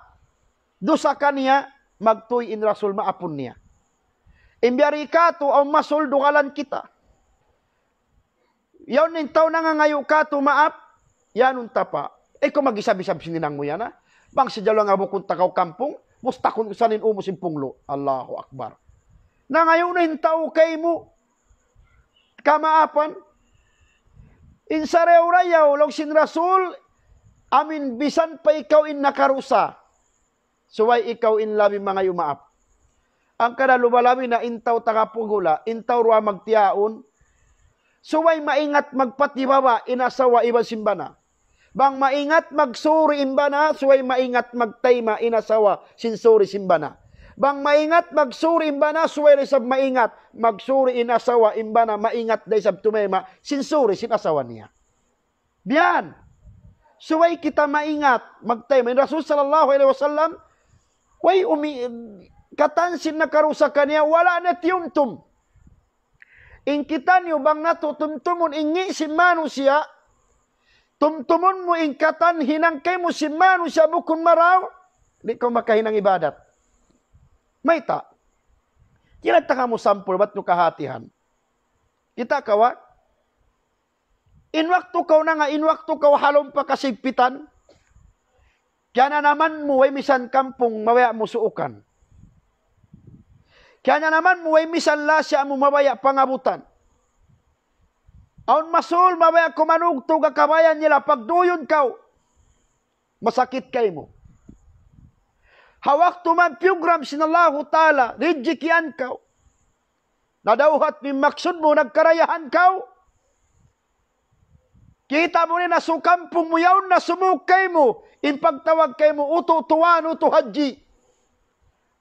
dosa kania magtoy in rasul maapun niya imbiari ka tu au masul dugalan kita yaw nin taw na nga ngayo ka tu maap yanun tapa e ko magisabi-sabi sininang mo yana bang sa jalo nga bukong takaw kampung musta kung sanin umo simpunglo. Allahu Akbar. Na ngayon na hintaw kay mo, kamaapan, insarew rayaw, log sin Rasul, amin bisan pa ikaw in nakarusa, suway ikaw in labi mga yumaap. Ang kanalubalami na intaw takapugula, intaw ruwa magtiaon, suway maingat magpatibaba, inasawa iba simbana. Bang maingat magsuri imbana, suway maingat magtayma inasawa sinsuri simbana. Bang maingat magsuri imbana, suway sab maingat magsuri inasawa imbana maingat day sab tumema sinsuri sinasawa niya. Biyan. Suway kita maingat magtayma. Rasul sallallahu alaihi wasallam way umi katansin na karusa kaniya wala na tiyumtum. Inkitan niyo bang natutumtumun ingi si manusia, Tumtumun mo ingkatan, hinangkay mo si Manu siya bukun maraw. Di ko makahinang ibadat. May ta. Tinagtaka mo sampul, ba't nyo kahatihan? Kita kawa? Inwakto kau na nga, inwakto kau halong pa kasigpitan. Kaya na naman mo ay misan kampong mawaya mo suukan. Kaya na naman mo ay misan lasya mo mawaya pangabutan. Aun masul, mabaya kumanugtog ang kabayan nila, pagduyon ka, masakit kay mo. Hawak tuman program sinallahu ta'ala, rijikian ka. Nadauhat ni maksud mo, nagkarayahan ka. Kita mo ni nasukampong mo yaw, sumukay mo, impagtawag kay mo, ututuan, utuhadji.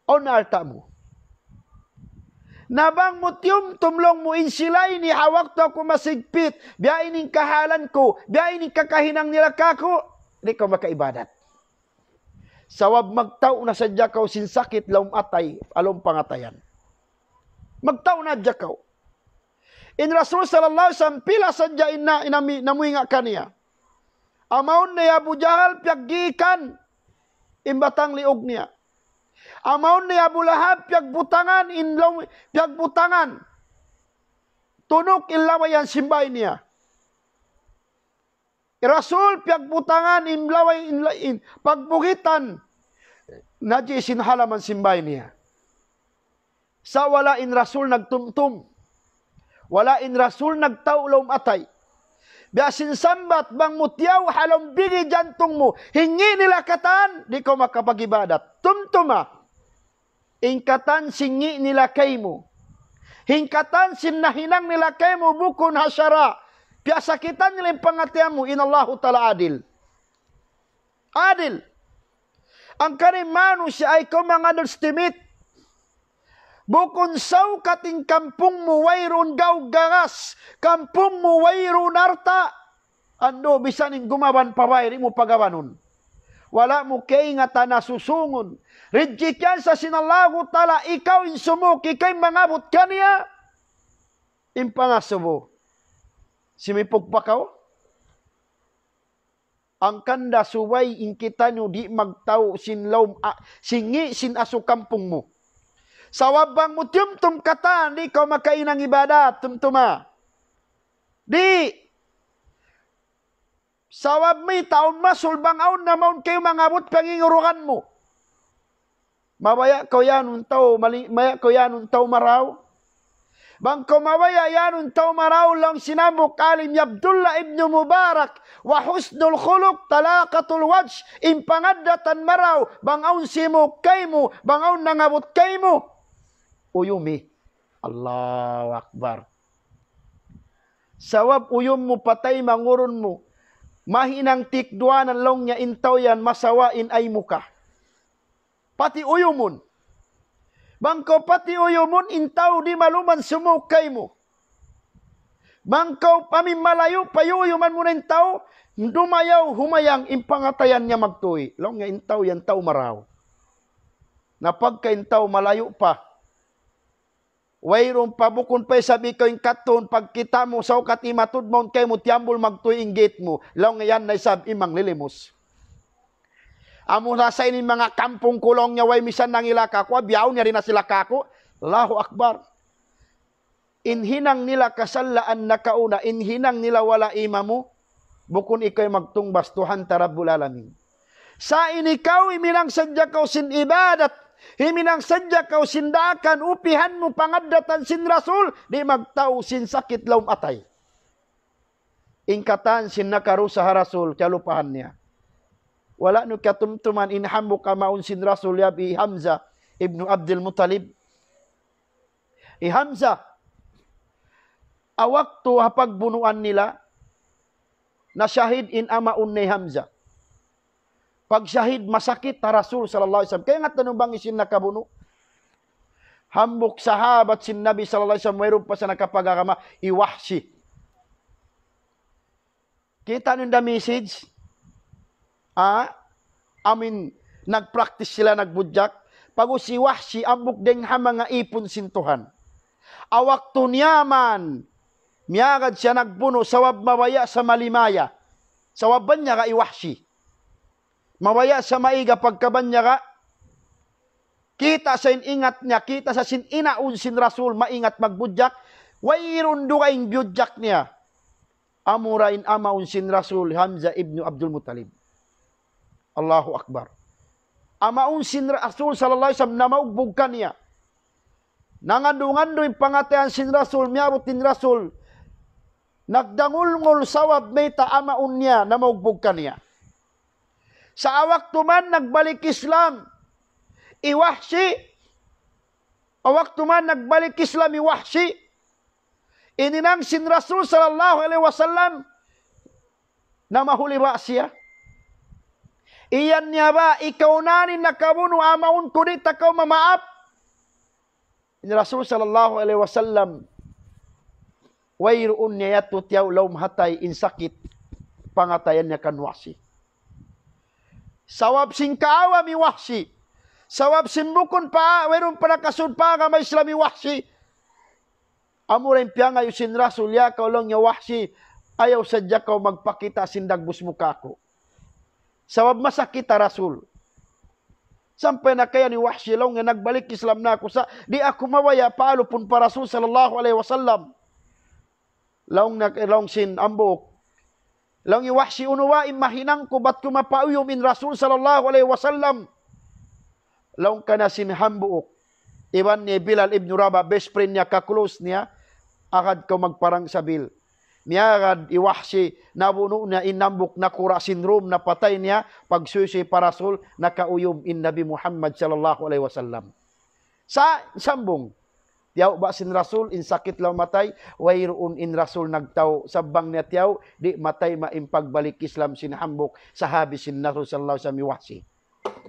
On arta mo. Nabang mutyum tumlong mo insilay ni hawak to ako masigpit. Biyain kahalan ko. Biyain kakahinang nila kako. Hindi ka makaibadat. Sawab magtaw na sa jakaw sin sakit laum atay along pangatayan. Magtaw na jakaw. In Rasul sallallahu alaihi wasallam pila sadya inna inami namuinga kaniya. Amaun na Abu Jahal piyaggikan imbatang liog niya amaun ni Abu Lahab, piyagbutangan, inlaw, piyagbutangan. Tunok inlaway simbay niya. Rasul piyagbutangan, inlaway, in, pagbugitan, nadya sinhalaman ang simbay niya. Sa wala in Rasul nagtumtum. Wala in Rasul nagtaulom atay. Biasin sambat bang mutyaw halong bigi jantong mo. Hingi nila katan, di ko makapagibadat. Tumtuma, Ingkatan singi nila kaymo. Hingkatan sinnahinang nila kaymo bukon hasyara. Piasakitan nila yung pangatian mo. Inallahu tala adil. Adil. Ang karimano siya ay kumangadol stimit. Bukon saw kating kampung mo wayron gaw gagas, kampung mo wayron arta. Ando bisanin gumaban pa bayri mo pagawanon. Wala mo kay nga tanasusungon. Rejik sa sinalago tala, ikaw insumok, ikay mangabot kaniya. Impangasubo. Simipog pa kao? Ang kanda suway inkita nyo di magtao sinlaw, a, singi sin sinaso kampong mo. Sa wabang mo tumtum kata, di ka makain ang ibada, tumtuma. Di, sawab may taon masulbang aon na maon kayo mangabot pangingurukan mo. Mabaya ko yan un mali, maya ko yan un maraw. Bangko mabaya yan un maraw lang sinabok alim Abdullah ibn Mubarak wa husnul khuluq talaqatul wajh impangadatan maraw bang aun simo bang aun nangabot kaymo uyumi Allahu akbar Sawab uyum mo patay manguron mo mahinang tikduan ang long niya intaw yan masawain ay muka pati uyumon. Bangkaw pati uyumon, intaw di maluman sumukay mo. Bangkaw pami malayo, payuyuman mo ng tao, dumayaw, humayang, impangatayan niya magtuwi. Long nga intaw yan, taw maraw. Napagka intaw, malayo pa, Wayrong pabukon pa sabi ko yung katon, pagkita mo sa ukat imatod mo, kay mo tiyambol magtuing gate mo. Long yan na isab imang lilimos. Amo na sa inin mga kampong kulong niya way misan nang ila kakwa, biyaw niya rin na sila kako. Allahu Akbar. Inhinang nila kasallaan nakauna, inhinang nila wala imamo, bukun ikay magtungbas, Tuhan tarabbul alamin. Sa inikaw, iminang sadya kau sin ibadat, himinang sadya kau sindakan, upihan mo pangadatan sin rasul, di magtaw sin sakit laum atay. Ingkatan sin nakarusa rasul, kalupahan niya wala no katumtuman inhamu kamaun sin Rasul yab i Hamza ibn Abdul mutalib I Hamza, awakto hapagbunuan nila na syahid in amaun ni Hamza. Pag syahid masakit ta Rasul sallallahu alaihi wasallam. Kaya nga tanong bang isin nakabuno? Hambok sahabat sin Nabi sallallahu alaihi wasallam mayroon pa sa nakapagakama iwahsi. Kita nung the message? Ah, amin, nagpraktis sila nagbudyak, pagusiwah si ambok deng ha mga ipon sintuhan. Awak tunyaman, miyagad siya nagbuno, sawab mawaya sa malimaya. Sawaban niya ka iwahsi. Mawaya sa maiga pagkaban niya ka, kita sa iningat niya, kita sa sininaun sin Rasul, maingat magbudyak, wairon do kayong budyak niya. Amurain amaun sin Rasul Hamza ibn Abdul Muttalib. Allahu Akbar. Amaun sinra Rasul sallallahu alaihi wasallam namau bukannya. Nangandungandoy pangatean sin Rasul miaru tin Rasul. Nagdangul ngul sawab may taamaun niya na maugbukan niya. Sa awak tuman nagbalik Islam, iwahsi. Awak tuman nagbalik Islam, iwahsi. Ininang sin Rasul sallallahu alaihi wasallam na mahuli ba siya? Iyan niya ba, ikaw na ni nakabunu amaun ko ni takaw mamaap? Ni Rasul sallallahu alaihi wasallam wairun niya yato tiyaw laum hatay in sakit pangatayan niya kan wasi. Sawab singkawa mi wasi. Sawab simbukun pa, wairun pa nakasun pa ka may islami wasi. Amura yung piyanga yusin Rasul, yakaw lang niya wasi, ayaw sadya kau magpakita sindagbus mukha ko. Sabab masakit ta Rasul. Sampai na kaya ni Wahshi Law nagbalik Islam na ako sa di ako mawaya paalo pun pa Rasul sallallahu alaihi wasallam. Laong nak laong sin ambok. Laong iwahshi unuwa imahinang ko bat ko mapauyom in Rasul sallallahu alaihi wasallam. Laong kana sin hambuok. Iwan ni Bilal ibn Rabah, best friend niya, ka-close niya, agad ko magparang sa Bil. Miagad iwahsi nabuno na inambok na kura syndrome na patay niya pagsusi parasul nakauyom in Nabi Muhammad sallallahu alaihi wasallam. Sa sambong, Tiyaw ba sin Rasul, in sakit lang matay, wayroon in Rasul nagtaw, sabang niya tiyaw, di matay maimpagbalik Islam sin hambok, sahabi sin Rasul sallallahu alaihi wasallam.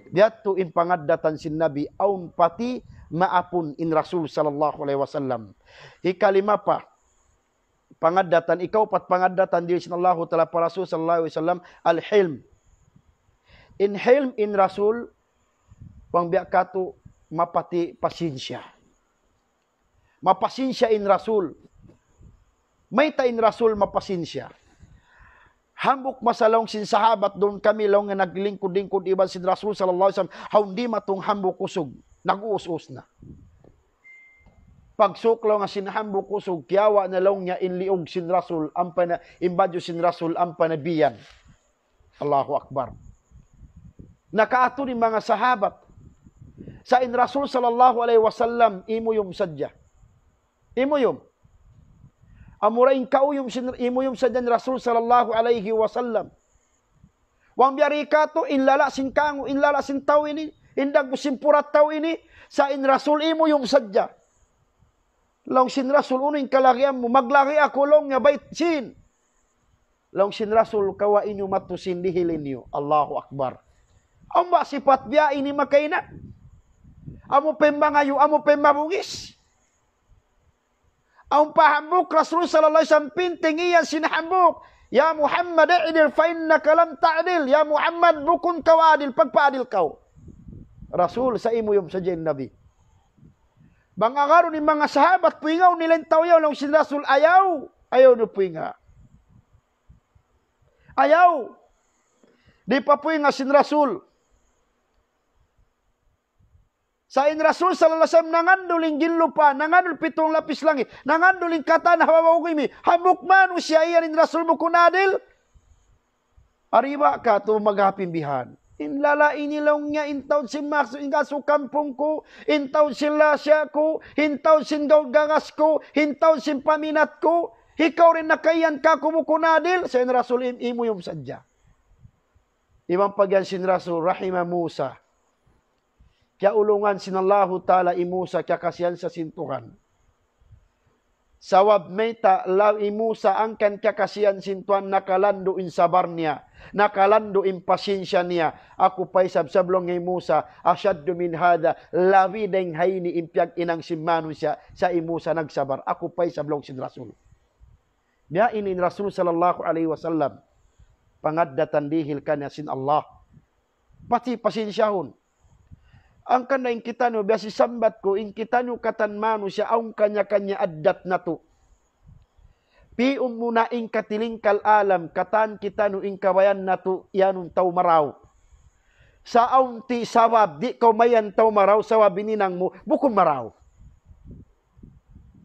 Diyat in pangadatan sin Nabi, aun pati maapun in Rasul sallallahu alaihi wasallam. Ikalima pa, pangadatan ikaw pat pangadatan diri sinallahu taala para rasul sallallahu alaihi wasallam al hilm in hilm in rasul pang kato mapati pasensya mapasensya in rasul may ta in rasul mapasensya hambok masalong sin sahabat doon kami long nga naglingkod-lingkod iban sin rasul sallallahu alaihi wasallam haundi matung hambok usog naguus-us na pagsuklo nga sinhambo kusog kiyawa na law nga inliog sin Rasul ang pana imbadyo sin Rasul ang panabiyan. Allahu Akbar. Nakaato ni mga sahabat sa in Rasul sallallahu alaihi wasallam imo yung sadya. Imo yung amurain kauyom sin imo yung sadya ni Rasul sallallahu alaihi wasallam. Wang biyari ka to inlala sin kango inlala sin tawini indag busimpurat tawini sa in Rasul imo yung sadya. Laong sinrasul uning kalakian mo, maglaki ako long nga bait sin. Laong sinrasul kawa inyo matusin dihilin niyo. Allahu Akbar. Ang ba sipat biya ini makaina? Amo pembangayo, amo pembabungis. Ang pahambok, Rasulullah sallallahu alaihi wasallam pinting iyan sinahambok. Ya Muhammad, i'dil fa innaka lam ta'dil. Ya Muhammad, bukun kawadil, pagpaadil kau. Rasul sa yum sa jen Nabi. Banga karon ni mga sahabat puingaw nilantaw yaw lang si Rasul ayaw. Ayaw no puinga. Ayaw. Di pa puinga si Rasul. Sa in Rasul sallallahu alaihi nanganduling ginlupa, nangandul pitong lapis langit, nanganduling kata na hawawagimi, hamuk man usya iyan in Rasul mo kunadil. Arriba ka to maghapimbihan. bihan. Inlala inilaw nga intaw si Max nga so kampong ko, intaw sila siya ko, hintaw sin gawgangas ko, hintaw sin paminat ko, ikaw rin nakayan ka kumukunadil, sin Rasul im imo yung sadya. Ibang pagyan sin Rasul, Rahima Musa, kya ulungan sin Allah Ta'ala imusa, kya kasiyan sa sintuhan. sawab may ta law imu sa angkan ka kasihan sintuan nakalando in sabarnia nakalando in pasensya niya aku pay sab sablong ngay Musa asyaddu min hada lawi deng haini impyag inang simmanu siya sa imu sa nagsabar aku pay sablong si rasul dia ini rasul sallallahu alaihi wasallam pangaddatan dihilkan ya sin Allah pati pasensyahon ang kana inkitano si sambat ko inkitano katan mano siya ang kanya-kanya addat na to. Pi muna ing katilingkal alam katan kitano no ing kawayan na to yanong tau maraw. Sa aunti sawab di ko mayan tau maraw sawab bininang mo bukon maraw.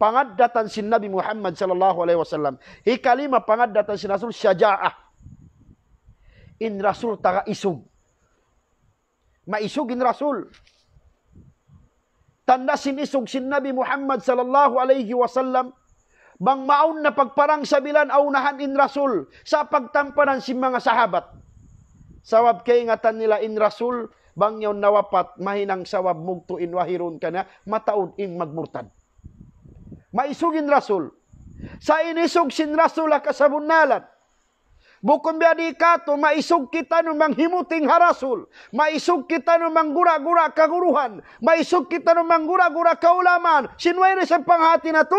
Pangaddatan si Nabi Muhammad sallallahu alaihi wasallam. Hikalima pangaddatan si Rasul syaja'ah. In Rasul taga isug maisugin Rasul tanda sinisog sin Nabi Muhammad sallallahu alayhi wasallam bang maun na pagparang sabilan aunahan in rasul sa pagtampanan sin mga sahabat sawab kay ngatan nila in rasul bang yon nawapat mahinang sawab mugto in wahiron kana mataud ing magmurtad maisugin rasul sa inisog sin rasul ka sa Bukan biar dikatu, maisuk kita nu menghimuting harasul. Maisuk kita nu menggura-gura keguruhan. Maisuk kita nu menggura-gura keulaman. Sinu ini sepang hati natu.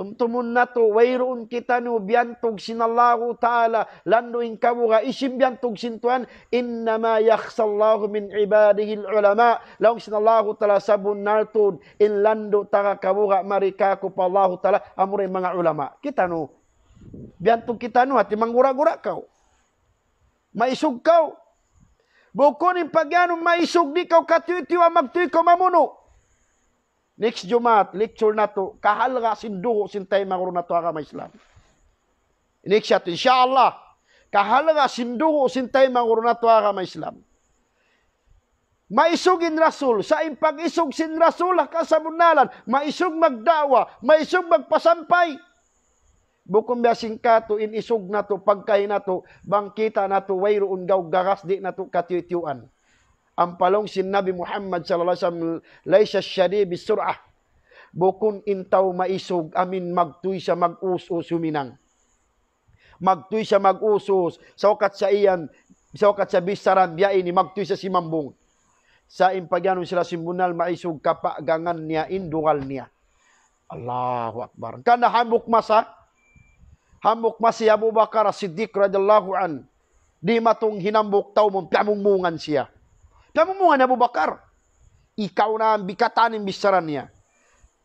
Tumtumun natu, wairun kita nu biantug sinallahu ta'ala. Landu in kabuga isim biantug sin Tuhan. Innama yakhsallahu min ibadihi ulama. Laung sinallahu ta'ala sabun nartun. In landu taga kabuga marikaku pa Allahu ta'ala. Amurin mga ulama. Kita nu. No. Biantong kita no, hati manggura-gura kau. Maisug kau. Bukon yung pagyano maisog di kau katuytiwa magtuy ko mamuno. Next Jumat, lecture na to. Kahal ka sinduho sintay magro na to aga maislam. Next shot, inshallah. Kahal ka sinduho sintay magro na to aga maislam. Maisugin Rasul, sa impag-isog sin Rasul, kasabunalan, maisug magdawa, Maisug magpasampay. Bukong biyasin ka to, inisog na to, pagkain na to, bangkita na to, wairo gaw garas di na to katiyuan. Ang palong Nabi Muhammad sallallahu alaihi wasallam, laysa bi sur'ah Bukon intaw maisog amin magtuy sa mag us huminang. Magtuy sa mag-us-us, sa iyan, sawkat sa bisaran biya ini magtuy sa simambong. Sa impagyanon sila simbunal maisog kapagangan niya, indugal niya. Allahu Akbar. Kana hamuk masa, hamuk masih Abu Bakar Siddiq radhiyallahu an di matung hinambok tau mun pamumungan siya pamumungan Abu Bakar ikaw na ang bikatan ng bisaran niya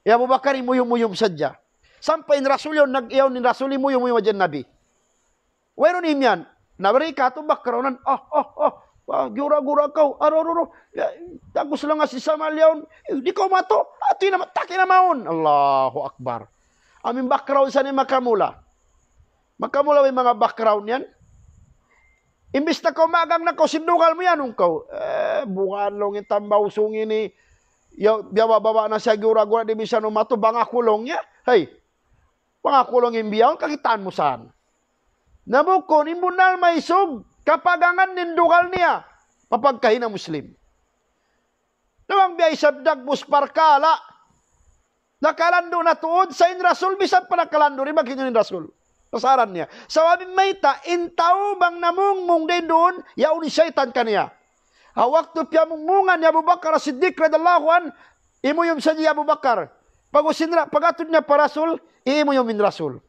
e Abu Bakar imuyum-muyum saja sampai in rasul yon nag iyon ni rasul imuyum-muyum wa nabi wero ni imyan na bari ka tu bakronan oh oh oh Wah, gura-gura kau. Aruru. Ya, Tagus lang nga si Samalyon. Eh, di kau mato. Ito yung naman. Takin naman. Allahu Akbar. Aming background sa ni Makamula. Magkamula may mga background yan. Imbis na kumagang na ko, sinungal mo yan, ungkaw. Eh, bukan long itambaw sungin ni baba na siya gura gura di bisa no mato banga kulong niya. Hey, banga kulong imbiyaw, kakitaan mo saan. Nabukon, imbunal maisog, kapagangan nindukal niya, papagkahin na Muslim. Nawang biyay sabdag busparkala, nakalando na tuod sa inrasul, bisan pa nakalando rin, magkita ni Rasul. pasaran niya. Sa so, wabi mayta, intaw bang namung mong din doon, yaw ni syaitan kaniya. A ha, waktu pia mungungan ni Abu Bakar Siddiq radhiyallahu an imu yum sa Abu Bakar pagusinra pagatud niya para rasul imu yum min rasul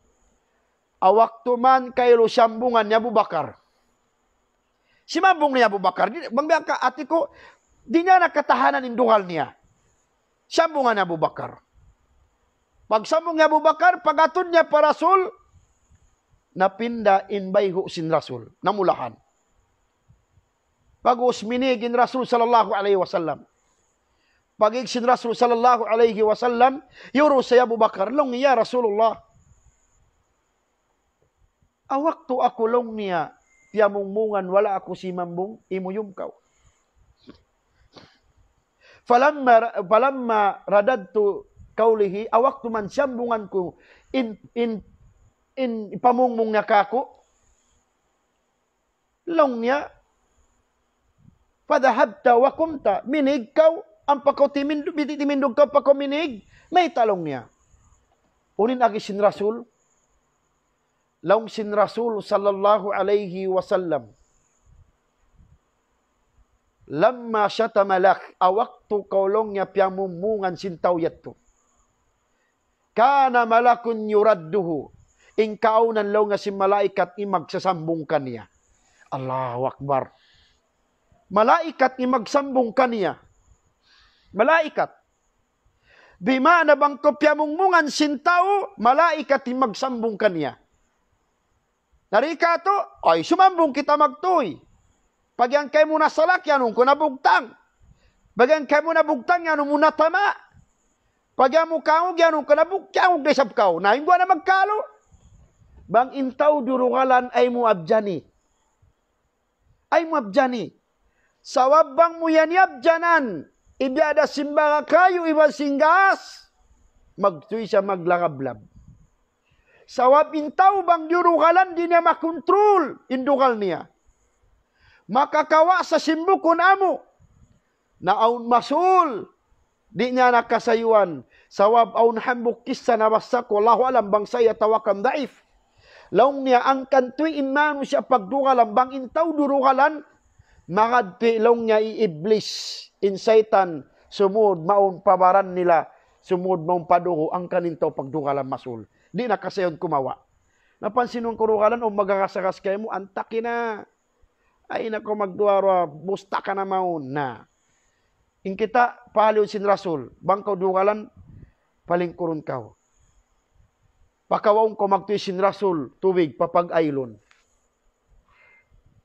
A ha, waktu man kay lu sambungan ni Abu Bakar Si mambung ni Abu Bakar di bang biaka atiko di niya nakatahanan induhal niya Sambungan ni Abu Bakar Pag sambung ni Abu Bakar pagatud niya para rasul napinda in bayhu sin rasul namulahan pagus mini gin rasul sallallahu alaihi wasallam pagig sin rasul sallallahu alaihi wasallam yuru saya Abu Bakar long ya rasulullah awaktu aku long niya piamungmungan wala aku si mambung imuyum kau falamma falamma radadtu kaulihi awaktu man sambunganku in in in ipamungmung niya kako. Long niya, padahabta wa kumta, minig kau, ang pagkatimindog, bititimindog ka pagkaminig, may talong niya. Unin agi sin Rasul, long sin Rasul sallallahu alaihi wasallam, lamma siya tamalak, awaktu kaulong niya piyamumungan sintaw tawyat Kana malakun yuradduhu, inkaw ingkaunan law nga si malaikat imagsasambong kaniya. Allahu Akbar. Malaikat imagsambong kaniya. Malaikat. Bima na bang kopya mong mungan sintao, malaikat imagsambong kaniya. Narika to, ay sumambong kita magtoy. Pagyan kay mo nasalak, yanong ko nabugtang. Pagyan kay mo nabugtang, yanong mo natama. Pagyan mo kaog, yanong ko nabugtang, yanong ko na magkalo. Bang intau durungalan ay muabjani. Ay muabjani. Sawab bang mu yan yabjanan. Ibi ada simbara kayu iba singgas. Magtuy siya maglarablab. Sawab intau bang durungalan di niya makontrol. Indungal niya. Makakawa sa simbukun amu. Naaun masul. Di niya nakasayuan. Sawab aun hambuk kisah nabasa ko. Allahu alam bang saya tawakan daif. laung niya ang kantui imanu siya pagdungalan bang intaw durugalan makadpi laung niya iiblis in Satan, sumud maun pabaran nila sumud maun paduho ang kaninto pagdugalan masul di na kasayon kumawa napansin ng kurugalan o magagasagas kayo mo antaki na ay nako magduaro busta ka na maun na in kita paliw sin rasul bangkaw paling kurun kaw Pakawaong ko magtisin Rasul, tuwig, papag-aylon.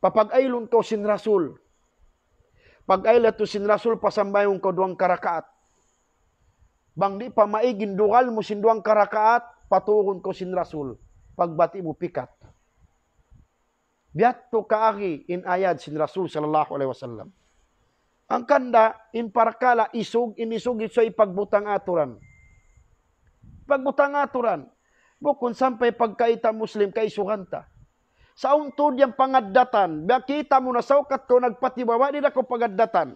Papag-aylon ko sin Rasul. pag to sin Rasul, pasambayong ko duwang karakaat. Bang di pa maigin dugal mo sin duwang karakaat, patuhon ko sin Rasul. Pagbati mo pikat. Biat to kaagi in ayad sin Rasul sallallahu alaihi wasallam. Ang kanda, in parakala, isog, inisog, iso'y pagbutang aturan. Pagbutang aturan, bukun sampai pagkaita muslim kay suhanta sa untod yang pangaddatan bakita mo na saukat ko nagpatibawa dira ko pagaddatan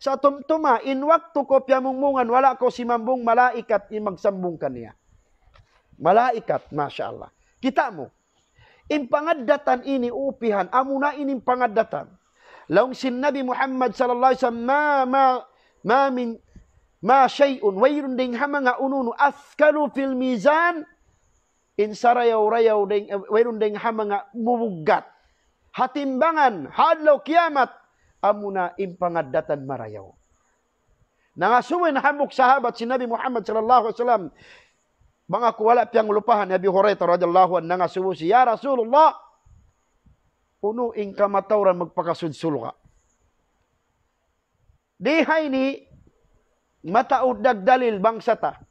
sa tumtuma in waktu ko pamungmungan wala ko si mambung malaikat imagsambung kaniya malaikat masyaallah kita mo in pangaddatan ini upihan amo na ini pangaddatan laung sin nabi muhammad sallallahu alaihi wasallam ma ma, ma min ma shay'un wayrun ding hamanga ununu askalu fil mizan insara yau rayau deng eh, wayun deng hamanga mubugat hatimbangan hadlo kiamat amuna impangaddatan marayau nangasuwen hamuk sahabat si nabi Muhammad sallallahu alaihi wasallam bang aku wala piang lupahan nabi hurairah radhiyallahu anhu nangasuwu si ya rasulullah uno ingka matauran magpakasud sulga dihai ni mata udag dalil bangsa ta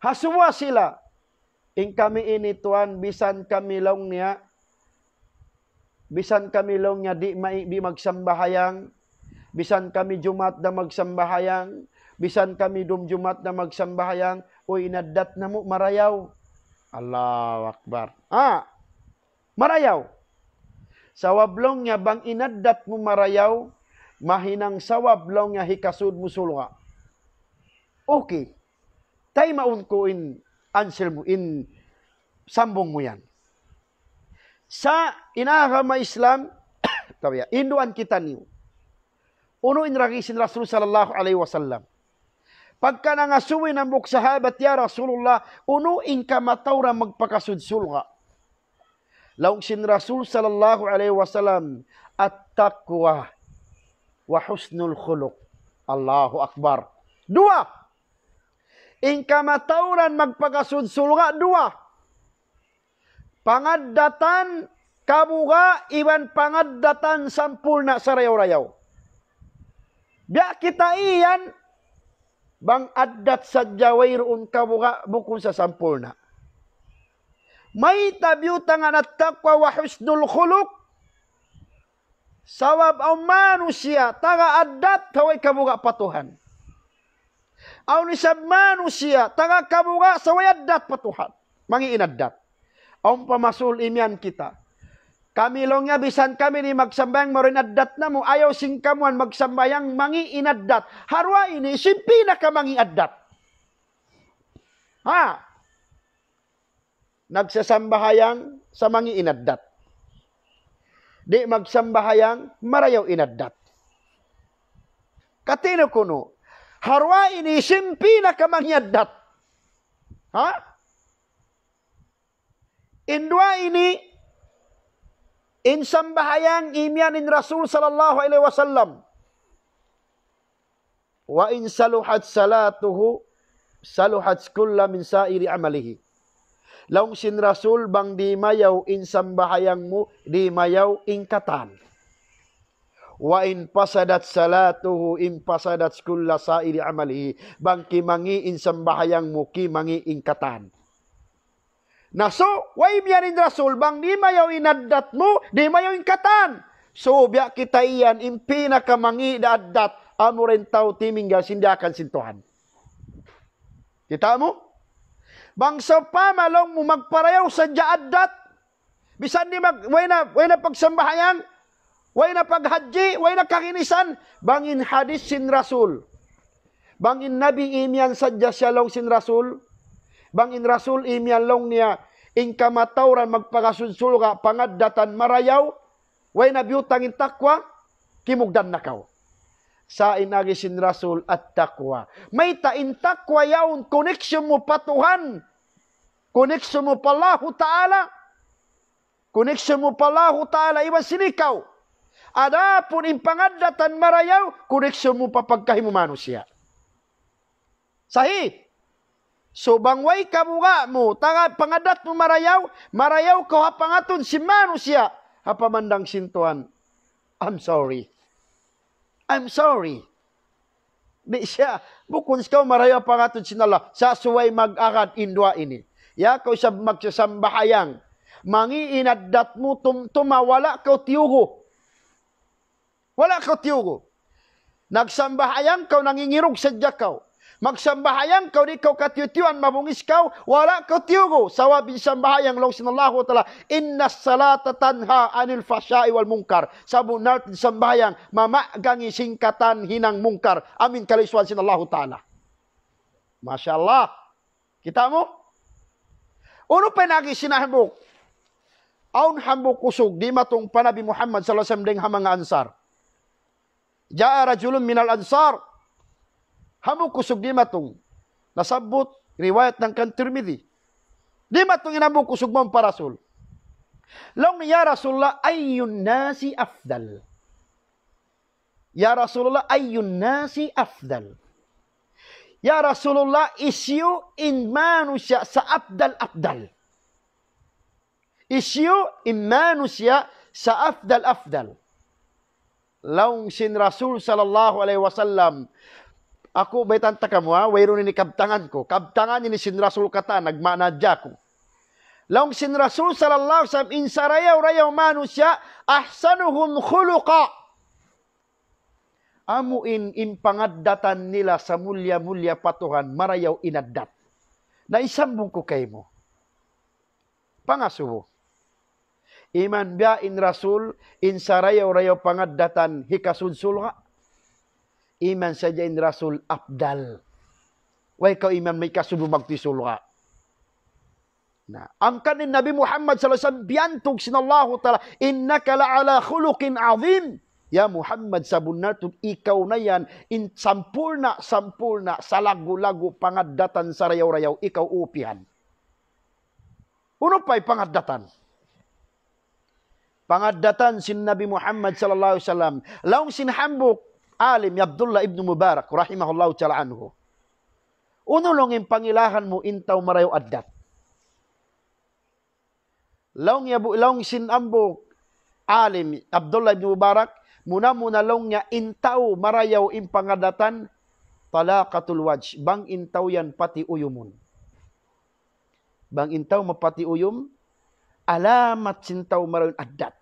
Hasuwa sila. Ing kami inituan, bisan kami long niya, bisan kami long niya di, may, di magsambahayang, bisan kami jumat na magsambahayang, bisan kami dumjumat na magsambahayang, o inadat na mo, marayaw. Allahu Akbar. Ah, marayaw. Sa niya, bang inadat mo marayaw, mahinang sa niya, hikasud mo sulwa. Okay. Tay maungkuin, Anselmo, in sambong mo yan. Sa inahama Islam, tabiya, [coughs] induan kita niyo. Uno in ragisin Rasul sallallahu alaihi wasallam. Pagka nangasuwi ng buk sahabat ya Rasulullah, uno in kamataw magpakasudsulga. magpakasudsul sin Rasul sallallahu alaihi wasallam, at taqwa wa husnul khuluq. Allahu Akbar. Dua, Ingkama tauran magpagasunsulga dua. Pangaddatan kabuga iban pangaddatan sampul na sarayaw rayaw. Biya kita iyan bang addat sa jawair un um kabuga bukun sa sampul na. May tabiutang anat takwa wa husnul khuluk. Sawab au manusia taga addat tawai kabuga patuhan. aw nisabmanu siya tanga kabuga sa pa Tuhan. mangi inaddat ang pamasul imyan kita kami long nga bisan kami ni magsambayang mo rin addat na mo ayaw singkamuan magsambayang mangi inaddat harwa ini simpi na ka mangi addat ha nagsasambahayang sa mangi inaddat di magsambahayang marayaw inaddat katino kuno harwa ini simpi na kamang yadat. Ha? Indua ini insam bahayang imianin Rasul sallallahu alaihi wasallam. Wa in saluhat salatuhu saluhat kulla min sa'iri amalihi. Laung sin Rasul bang di mayau insam bahayang mu di mayau ingkatan. wa in pasadat salatuhu in pasadat kulla sa'ili amalihi bang kimangi in sambahayang mo kimangi ingkatan na so wa imyanin rasul bang di mayaw inaddat mo di mayaw ingkatan so biya kita iyan in pinakamangi daddat amo rin tao timingga sindakan sintuhan kita mo bang sa pamalong mo magparayaw sa jaaddat bisan di mag way na way na Way na paghadji, way na kakinisan, bangin hadis sin Rasul. Bangin Nabi imian sadya siya long sin Rasul. Bangin Rasul imian long niya, ing kamatawran magpakasunsul ka, pangaddatan marayaw, way na biyutang in takwa, kimugdan nakaw. Sa inagi sin Rasul at takwa. May tain takwa yaon, connection mo patuhan. Koneksyon mo pa Allah Ta'ala. Connection mo pa Allah Ta'ala, iba sinikaw Adapun impangadatan marayaw, koneksyon mo papagkahimumano siya. Sahi. So bangway kamuga mo, tanga pangadat mo marayaw, marayaw ko hapangaton si manusia, hapamandang sintuan. I'm sorry. I'm sorry. Di siya, bukod sa marayaw pangaton sinala, sa suway mag-agad indwa ini. Ya, kau sa magsasambahayang, mangiinaddat mo tum tumawala kau tiyuho, Wala kau tiuru. Nagsambah ayang kau nangingirug sejja kau. Magsambah ayang kau di kau katiutiuan mabungis kau. Wala kau tiuru. Sawab insambah ayang lo sinallahu ta'ala. Inna salata tanha anil fasyai wal mungkar. Sabu nart insambah ayang. Mamakgangi singkatan hinang mungkar. Amin kaliswan sinallahu ta'ala. Masya Allah. Kita mo? Uno pa nagi sinahambok. Aun hambok kusog di matong panabi Muhammad sallallahu alaihi wasallam deng hamang ansar. Ja'a rajulun minal ansar. Hamu kusuk di matung. Nasabut riwayat ng kan Tirmidhi. Di matung ina mu kusuk mong parasul. Long ya Rasulullah ayyun nasi afdal. Ya Rasulullah ayyun nasi afdal. Ya Rasulullah isyu in manusia saafdal afdal. Isyu in manusia saafdal afdal. afdal. laung sin Rasul sallallahu alaihi wasallam ako baitanta ka mo wayro ni kabtangan ko kabtangan ni sin Rasul kata nagmanadya ko laung sin Rasul sallallahu alaihi wasallam insarayaw rayaw manusya ahsanuhum khuluqa in impangaddatan nila sa mulya-mulya patuhan marayaw inaddat na naisambong ko kay mo pangasubo iman biya in rasul in sarayaw-rayaw pangaddatan hikasulsulha. Iman saja in rasul abdal. Way ka iman may kasububag ti sulha. Na, ang kanin Nabi Muhammad sallallahu alaihi wasallam biyantog sinallahu taala innaka la ala khuluqin azim. Ya Muhammad sabunatog ikaw na yan in sampurna sampurna sa lagu pangaddatan sarayaw-rayaw ikaw upihan. Uno pa'y pangaddatan pangadatan sin Nabi Muhammad sallallahu alaihi wasallam laung sin hambuk alim Abdullah ibn Mubarak rahimahullahu taala anhu uno long ang pangilahan mo intaw marayo addat laong yabu sin sinambok alim Abdullah ibn Mubarak muna muna long nga intaw marayaw im pangadatan talaqatul waj bang intaw yan pati uyumon bang intaw mapati uyum alamat sintaw marawin addat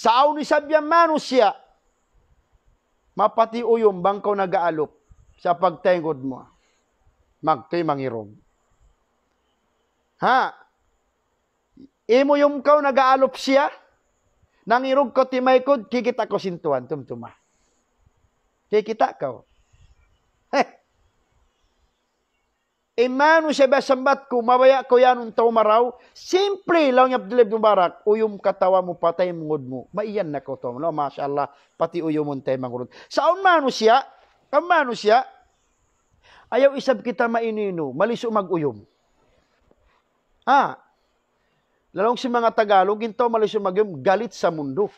Sao ni sabyang Mapati mapatiuyom bangkaw nagaalop sa pagtengod mo. Magtoy mangirog. Ha? Imo yung kaw nagaalop siya, nangirog ko timaykod, kikita ko sintuan, tumtuma. Kikita ka. Heh. [laughs] Imanu siya basambat ko, mabaya ko yan unta maraw. Simple lang yung dilib ng barak, uyum katawa mo patay mungod mo. Maiyan na ko to. No, masyaallah, pati uyum untay mangurod. Saon manu siya, kamano siya, ayaw isab kita mainino, maliso maguyom. Ah, lalong si mga Tagalog, ginto maliso maguyom, galit sa mundo.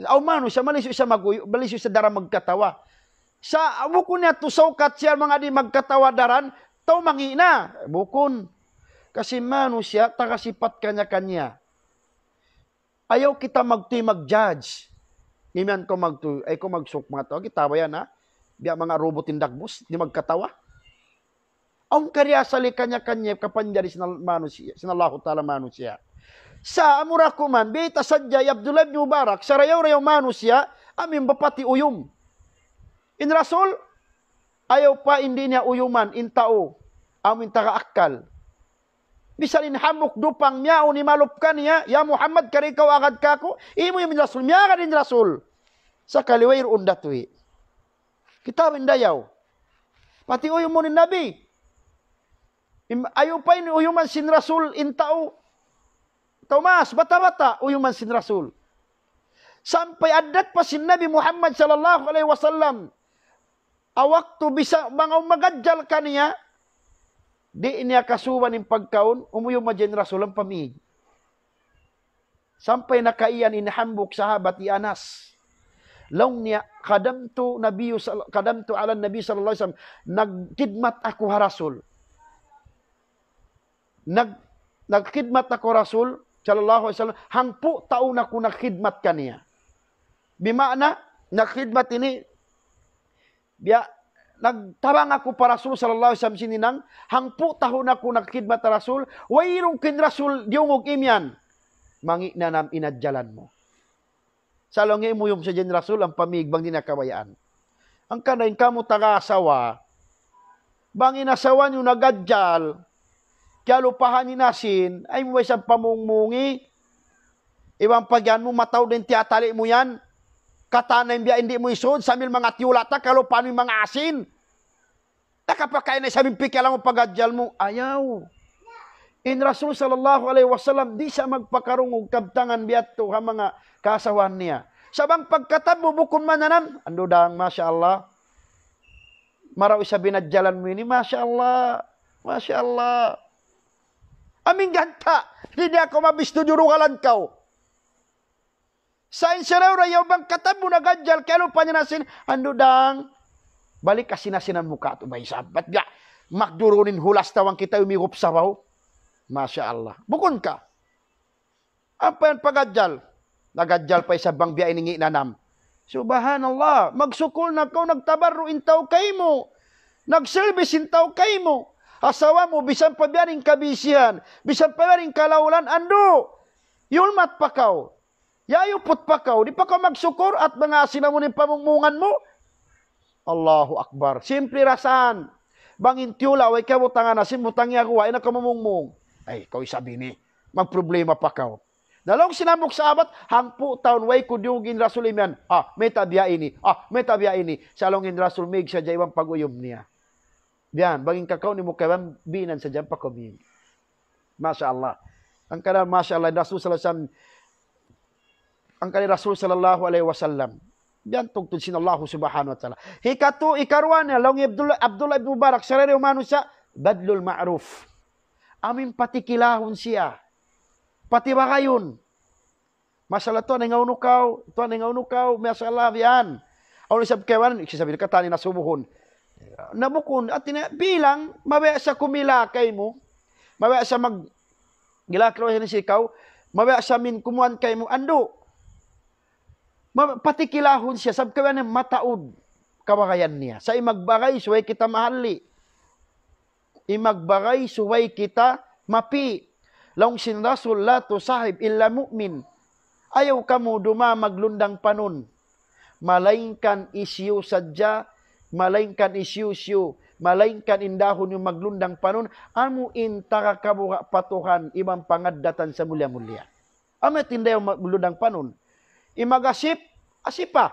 Aw manu siya, maliso siya maguyom, maliso siya dara magkatawa sa bukon niya tusawkat siya mga di magkatawadaran, tao mangina, bukun. Kasi mano siya, takasipat kanya-kanya. Ayaw kita magti mag-judge. Niman ko magtu, ay ko magsukma to. tao, kitawa yan ha. Biya mga robot indagbus, di magkatawa. Ang karya sali kanya-kanya, kapanjari sinalmano sinallahu ta'ala mano Sa amurakuman, ko man, bita sadya, Abdullah ibn Mubarak, sa rayaw-rayaw mano siya, amin bapati uyong. in rasul ayaw pa hindi niya uyuman in tao amin taka akal misalin hamuk dupang niya o ni malupkan niya ya muhammad karikaw agad ka ko imo yung rasul miya ka din rasul sa kaliwair undatwi kita dayaw pati uyum mo ni nabi ayaw pa hindi uyuman sin rasul in tao Tomas, bata-bata, uyuman sin Rasul. Sampai adat pa si Nabi Muhammad sallallahu alaihi wasallam awak bisa mga umagadyal niya, di niya kasuban ng pagkaon, umuyo majen rasul ang pamig. Sampay nakaiyan inahambok sahabat ni Anas. Long niya, kadamto, nabiyo, kadamto alan nabi sallallahu alaihi wasallam, nagkidmat ako ha rasul. Nag, nagkidmat ako rasul, sallallahu alaihi wasallam, hangpo taon ako nagkidmat kaniya. Bimana, nagkidmat ini, Biya, nagtabang ako para Rasul sallallahu alaihi wasallam sininang hangpo tahon na ko ta Rasul wayrong kin Rasul diungog imyan mangi na nam inadjalan mo salongi mo yung sa jen Rasul ang pamigbang dinakawayan ang kanayin kamo taga-asawa bang inasawan nyo nagadjal kaya lupahan inasin ay mo isang pamungmungi ibang pagyan mo mataw din tiatali mo yan Katanan biya hindi mo isod, sa mga tiyulata, kalo mo mga asin. Nakapakain na sa pipi lang mo pagadyal mo. Ayaw. In Rasul sallallahu alaihi wasallam, di siya magpakarungog kabtangan biyato ha mga kasawan niya. Sabang pagkatab mo, man mananan. Ando dang, Masya Allah. Maraw isa binadyalan mo ini, Masya Allah. Masya Aming ganta, hindi ako mabistudyo rugalan kao. Sain seraura yobang katabu na gajal kelo panyanasin andudang balik kasi kasinasinan muka to may sabat ga makdurunin hulas tawang kita umihop sa raw. Masya Allah. Bukon ka. Apa yan pagadyal? Nagadyal pa isa bang biya iningi nanam. Subhanallah, magsukol na ko, nagtabaro intaw kay mo. Nagservice intaw kay mo. Asawa mo, bisan pa biyaring kabisihan, bisan pa biyaring kalaulan, ando. Yulmat pa kao. Yayupot pa ka, di pa ka magsukor at mga sinamon yung mo. Allahu Akbar. Simple rasan. Bangin tiyula, way ka butangan na simutang yagawa, ina kamumungmung. Ay, ikaw sabi ni, magproblema pa ka. Oh. Dalong sinamok sa abat, hangpo taon, way kudyugin rasul imyan. Ah, may tabya ini. Ah, may tabya ini. Salongin rasul mig sa jaywang pag-uyom niya. Diyan, bangin kakaw ni mukawan, binan sa jayang pakuming. Masya Allah. Ang kanan, Masya Allah, Rasul Sallallahu ang kani Rasul sallallahu alaihi wasallam. Diyan tugtod sin Allah subhanahu wa ta'ala. Hikatu ikarwana long Abdullah Abdullah ibn Mubarak sarere umano sa badlul ma'ruf. Amin patikilahon siya. Pati ba kayon? Masala to nang unukaw, to nang unukaw, masala yan. Ano sab kawan, iksasabi ka tani nasubuhon. Nabukon at tina, bilang mabaya sa kumila kay mo, mabaya sa mag gilakro si ikaw, mabaya sa min kumuan kay mo ando Patikilahon siya, sab ng ano, mataod kawakayan niya. Sa imagbagay, suway kita mahali. Imagbagay, suway kita mapi. Laong sinrasul la sahib illa mu'min. Ayaw kamu duma maglundang panon. Malaingkan isyu sadya, malaingkan isyu siyu, malaingkan indahon yung maglundang panon. amu intaka kamu patuhan, ibang pangadatan sa mulya-mulya. Amat tindayo maglundang panon imagasip asipa ah,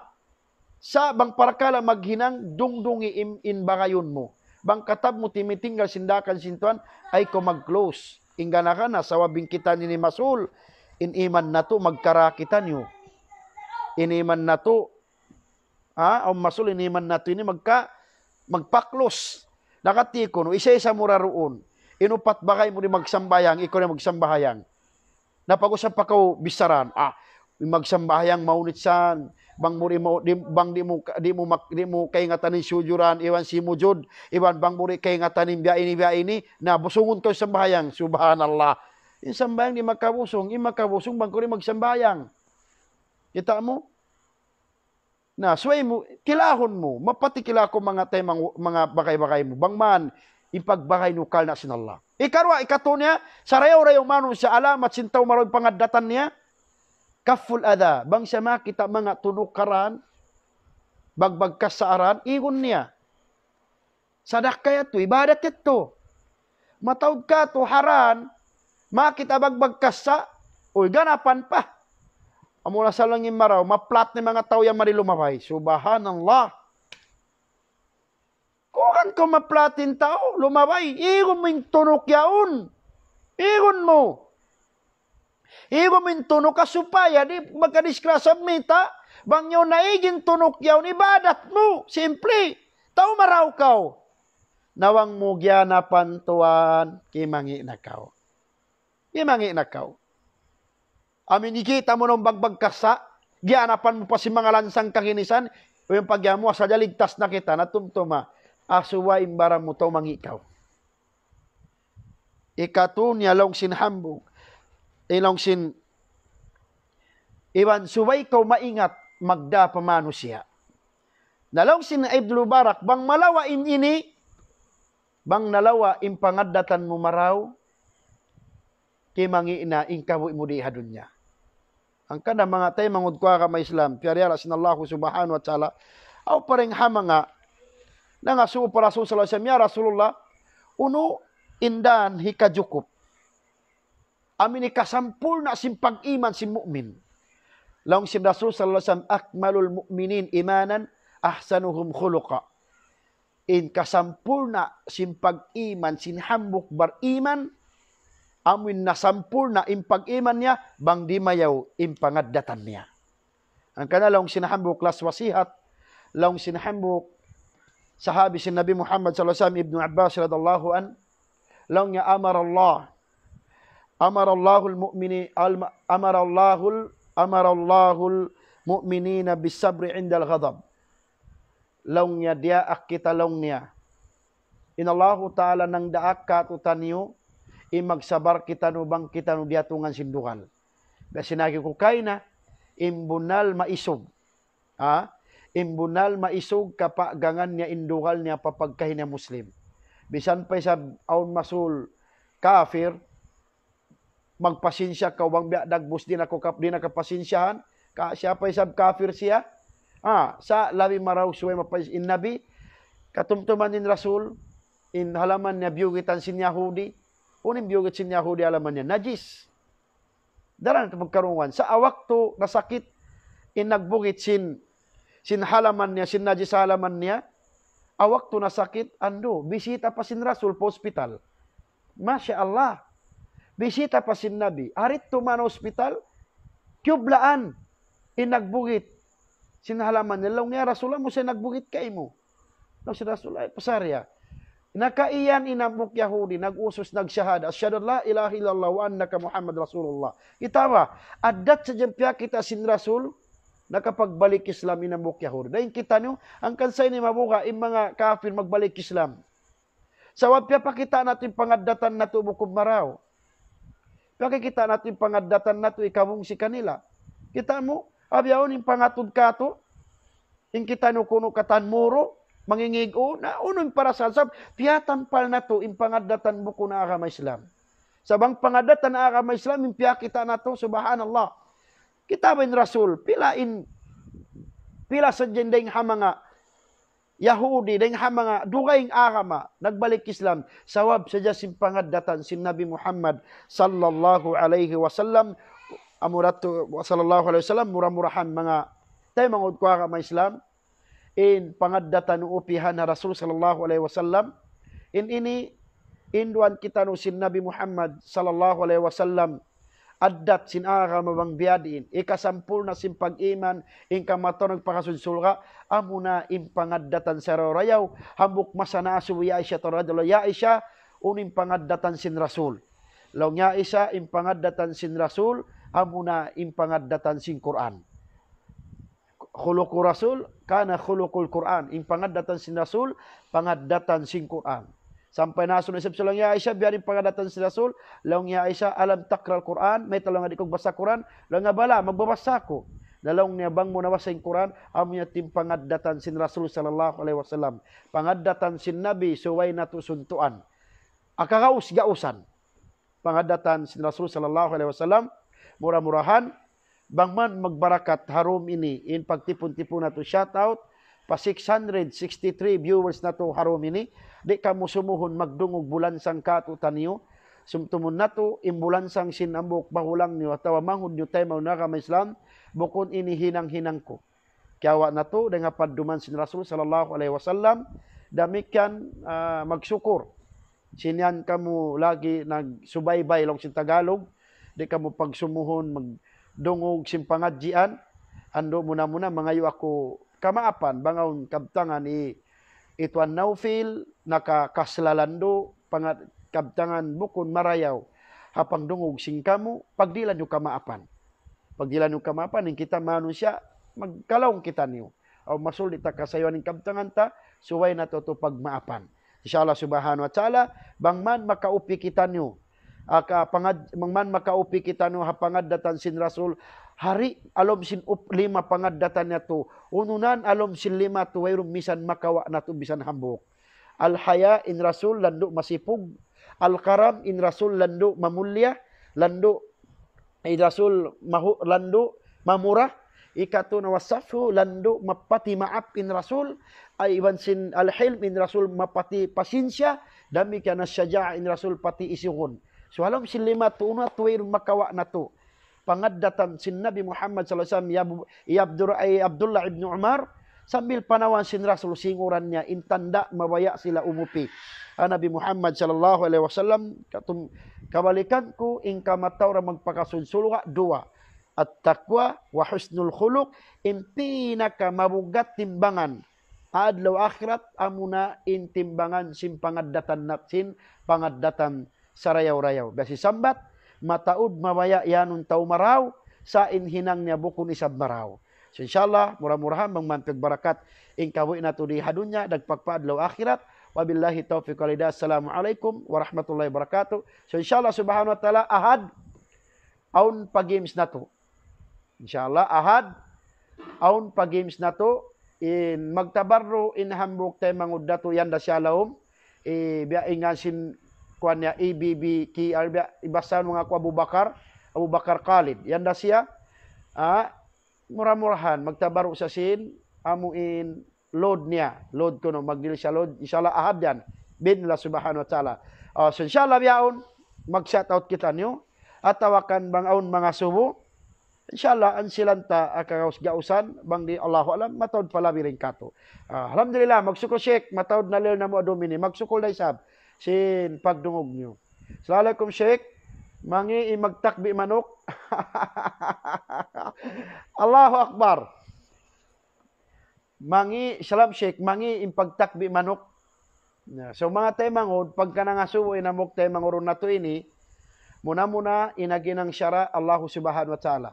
sa bang parakala maghinang dungdungi im inbangayon mo bang katab mo timitinggal sindakan sintuan ay ko mag-close ingana ka na sawabing kita ni masul iniman na to magkarakitan yo iniman na to ha o masul iniman na to ini magka magpaklos nakatikon isa-isa mura raroon inupat bagay mo ni magsambayang ikaw na magsambayang napag-usap pa ko oh, bisaran ah magsambahyang maunitsan, bang muri mo di, bang di mo di mo mak, di mo kay nga sujuran iwan si mujud jud iwan bang muri kay nga tanin biya ini biya ini na busungon to sambayang subhanallah in sambahayang di makabusong in makabusong bang kuri magsambahayang kita mo na suway mo kilahon mo mapatikila ko mga tay mga, mga bakay-bakay mo bang man ipagbakay no kal na sinallah ikarwa ikato niya sarayaw rayo manon sa alamat sintaw maroy pangadatan niya Kaful ada, bang sama kita mga tulukaran, bagbag aran igon niya. Sadak kaya to, ibadat ito. Matawag ka to, haran, makita bagbag kasa, uy, ganapan pa. Amula sa langin maraw, maplat ni mga tao yung marilumabay. Subhanallah. Kukan ko maplatin tao, lumabay. Igon mo yung tunok yaon. Igon mo. Iwaminto no kasupaya, di magkadiskrasa mita, bangyo naigin tunok yaw ni badat mo, simple, tao maraw kao. Nawang mugya na pantuan, kimangi na kao. Kimangi na kao. Amin, ikita mo nung bagbagkasa, kasa, gianapan mo pa si mga lansang kakinisan, o yung pagyamo, sa ligtas na kita, natumtuma, asuwa imbara mo to mangikaw. Ikatunya long sinhambog ilong sin iwan suway ko maingat magda pamano siya. Nalong sin Ibnu Barak bang malawa in ini bang nalawa impangadatan mo maraw kay mangiina ingkawi mo di hadun niya. Ang kada mga tay mangud ko ka may Islam piyariara sinallahu subhanahu wa taala aw pareng hama nga nga su para sallallahu alaihi wasallam ya Rasulullah uno indan hikajukup amin ni kasampurna sim pag-iman sim mu'min. Laong sim Rasul sallallahu alaihi wasallam akmalul mu'minin imanan ahsanuhum khuluqa. In kasampurna sim pag-iman sin hambuk bar iman amin na nasampurna im pag-iman niya bang di mayaw im pangaddatan niya. Ang kana laong sinahambuk las wasihat laong sinahambuk sahabi si Nabi Muhammad sallallahu alaihi wasallam Ibnu Abbas radallahu an laong ya amar Allah amara Allahul mu'mini amara Allahul amara Allahul mu'minina bisabri indal ghadab. Long niya dia akita long niya. Inallahu ta'ala nang daak katutan niyo, imagsabar kita no bang kita no dia tungan sindukan. Kasi ko kaina imbunal maisog. Ha? Imbunal maisog kapagangan niya indukal niya papagkahin niya Muslim. Bisan pa sa aun masul kafir, magpasensya ka wang biya dagbus din ako kap din nakapasensyahan ka siya pa isab kafir siya ah sa labi maraw suway mapais in nabi katumtuman din rasul in halaman niya biyugitan sin Yahudi unim biyugit sin Yahudi halaman niya najis daran magkarungan sa awakto nasakit in nagbugit sin sin halaman niya sin najis halaman niya awakto nasakit ando bisita pa sin rasul pa hospital Masya Allah bisita pa sin Nabi. Arit tuman hospital, kyublaan, inagbugit. Sinahalaman nila, nga Rasulah mo sinagbugit kay mo. No, si Rasulah, pasarya. Nakaiyan inamok Yahudi, nagusos, nagsyahada. Asyadu la ilaha illallah wa annaka Muhammad Rasulullah. Itawa, adat sa jampia kita sin Rasul, nakapagbalik Islam inamok Yahudi. Dahil kita nyo, ang kansay ni mabuka, yung mga kafir magbalik Islam. Sa wapya pakita natin pangadatan na tubukog maraw. Makikita natin pangadatan nato ikamong si kanila. Kita mo, abyaon yung pangatod kato, yung kita no kuno katan muro, o, na uno unong para sa sab, piyatampal na to, yung pangadatan mo kuno aga Islam. Sabang pangadatan aga Islam, yung kita na to, subhanallah. Kita ba Rasul, pilain, pila sa jendeng hamanga, Yahudi deng hamanga dugaing arama, nagbalik Islam sawab saja datan sin Nabi Muhammad sallallahu alaihi wasallam amuratu sallallahu alaihi wasallam murah-murahan mga tay mangod ko agama Islam in pangaddatan upihan na Rasul sallallahu alaihi wasallam in ini in duan kita no sin Nabi Muhammad sallallahu alaihi wasallam addat sin sinaral mabangbiadin ikasampul na sin pag iman ing kamaton nagpakasunsulga amuna impangaddatan saro rayaw hambuk masana ya isya toradlo ya isya unim pangaddatan sin rasul law nya isa impangaddatan sin rasul amuna impangaddatan sin Quran khuluqur rasul kana khuluqul Quran impangaddatan sin rasul pangaddatan sin Quran Sampai nasun isip sa lang ya Aisha, biarin pangadatan si Rasul. Lang ya Aisha, alam takral Quran, may talong nga di kong basa Quran. Lang nga bala, magbabasa ko. Dalong niya bang mo nawasa yung Quran, amo niya tim pangadatan sin Rasul sallallahu alaihi wasallam. Pangadatan sin Nabi, suway na tusuntuan. Akakaus gausan. Pangadatan sin Rasul sallallahu alaihi wasallam, murah-murahan, bangman magbarakat harum ini, in pagtipon-tipon na to shout out, pa 663 viewers na to harum ini, Di ka musumuhon magdungog bulansang kato taniyo. Sumtumon nato imbulansang sinambok bahulang niyo at manghud niyo tayo maunaka may Islam bukod inihinang-hinang ko. Kaya na to, dengan paduman sin Rasul sallallahu alaihi wasallam, damikan uh, magsukur. Sinyan kamu lagi nagsubaybay lang sin Tagalog, di kamu pagsumuhon, magdungog sin pangadjian, ando muna muna mangayo ako kamaapan bangaon kabtangan i ituan naufil, nakakaslalando, pangkabtangan kabtangan marayaw, hapang dungog singkamu, pagdila nyo kamaapan. Pagdila nyo kamaapan, ning kita manon siya, magkalaong kita niyo. O masulit ta kasayon ng kabtangan ta, suway na to, to pagmaapan. Inshallah subhanahu wa ta'ala, bang man makaupi kita niyo, aka pangad man makaupi kita no hapangad datan sin rasul hari alom sin up lima pangadatan niya to. Ununan alom sin lima to wairum misan makawa na to bisan hambok. Al-haya in rasul lando masipug. Al-karam in rasul lando mamulya. Lando in rasul mahu, lando mamura. Ikatu na wasafu lando mapati maap in rasul. Ay iban sin al-hilm in rasul mapati pasinsya. Dami kana syaja in rasul pati isihun. So alam sin lima tu una tuwir makawa na to. Una, pangadatan sin Nabi Muhammad sallallahu alaihi wasallam ya, ya Abdur ay eh, Abdullah ibn Umar sambil panawan sin Rasul singurannya intanda mabaya sila umupi ah, Nabi Muhammad sallallahu alaihi wasallam katum kabalikan ku ingka matau ra magpakasunsulwa dua at taqwa wa husnul khuluq impinaka mabugat timbangan adlaw akhirat amuna intimbangan sin pangadatan natin pangadatan sarayaw-rayaw. Basi sambat, mataud mawaya tau taumaraw sa inhinang niya bukon isab maraw. So inshallah, mura-murahan mangmantig barakat ing kawi na tudi hadunya dagpagpaadlaw akhirat. Wabillahi taufiq wal hidayah. Assalamualaikum warahmatullahi wabarakatuh. So inshallah subhanahu wa taala ahad aun pa games na to. Inshallah ahad aun pa games na to in magtabarro in hambuk tay mangudda to yan da shalom. E, eh, biyaingan sin kuan niya KR ibasan mga ku Abu Bakar Abu Bakar Khalid yan da siya ah, murah-murahan magtabaro sa sin amuin load niya load ko no magdil siya load insyaallah ahad yan bin la subhanahu wa taala oh, so insyaallah yaon mag shout out kita niyo at tawakan aun mga subo Inshallah, ang silanta akaos gausan bang di Allahu alam matod pala biring kato. Uh, alhamdulillah magsuko shek matod na lel na mo domini magsukol dai sab sin pagdungog nyo. Salalakum Sheikh, mangi imagtakbi manok. [laughs] Allahu Akbar. Mangi, salam Sheikh, mangi impagtakbi manok. So mga tayo mangod, pagka nangasuo inamok tayo manguron na to ini, muna-muna inaginang syara Allahu Subhanahu wa Ta'ala.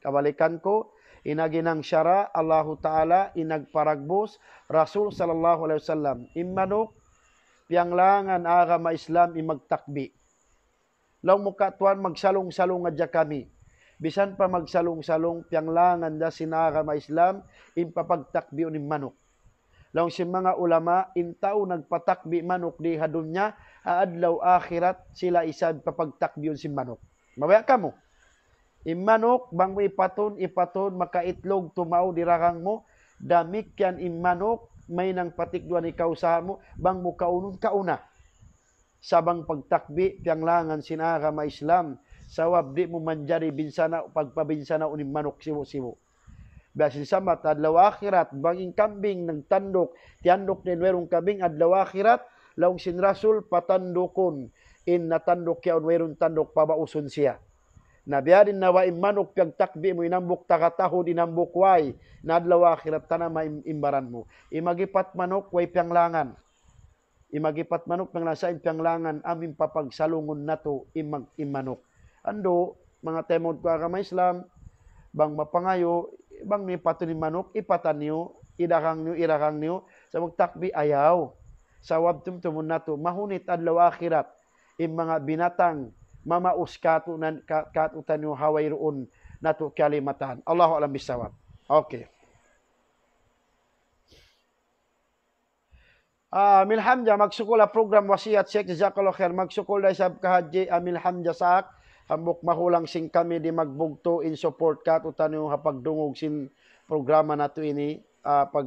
Kabalikan ko, inaginang syara Allahu Ta'ala, inagparagbos, Rasul Sallallahu Alaihi Wasallam. Imanok, pianglangan ara maislam imagtakbi. Law mo tuan magsalong-salong adya kami. Bisan pa magsalong-salong pianglangan da sinara maislam impapagtakbi unim manok. Law si mga ulama intao nagpatakbi manok di hadunya aadlaw akhirat sila isa papagtakbi si manok. Mabaya ka mo. Imanok bang ipaton ipaton makaitlog tumaw dirarang mo damik yan imanok may nang patikduan ni kausahan mo, bang mo kaunon kauna. Sabang pagtakbi, pianglangan sinara ma Islam, sawab di mo manjari binsana, pagpabinsana unim manok siwo-siwo. Basin sa mata, adlaw akhirat, banging kambing ng tandok, tiandok din werong kambing, adlaw akhirat, laong sin Rasul patandokon, in natandok yaon werong tandok pabauson siya na Nabyarin na wa imanok piyagtakbi mo inambok takataho dinambok way na adlaw akhirat tana maimbaran mo. Imagipat manok way piyanglangan. Imagipat manok nang nasa impyanglangan amin papagsalungon nato imag imanok. Ando mga temod ko agama Islam bang mapangayo bang ni patunin manok ipatan niyo idakang niyo irakang niyo sa magtakbi ayaw. Sa wabtum tumun nato mahunit adlaw akhirat im mga binatang mamaus katunan katutan yung haway roon nato kalimatan. Allahu alam bisawab. Okay. Ah, uh, milhamja magsukol a program wasiat Sheikh Jazakallahu khair magsukol dai sab kahadji amil ah, hamja sak amok mahulang sing kami di magbugto in support ka utan yung hapagdungog sin programa nato ini uh, pag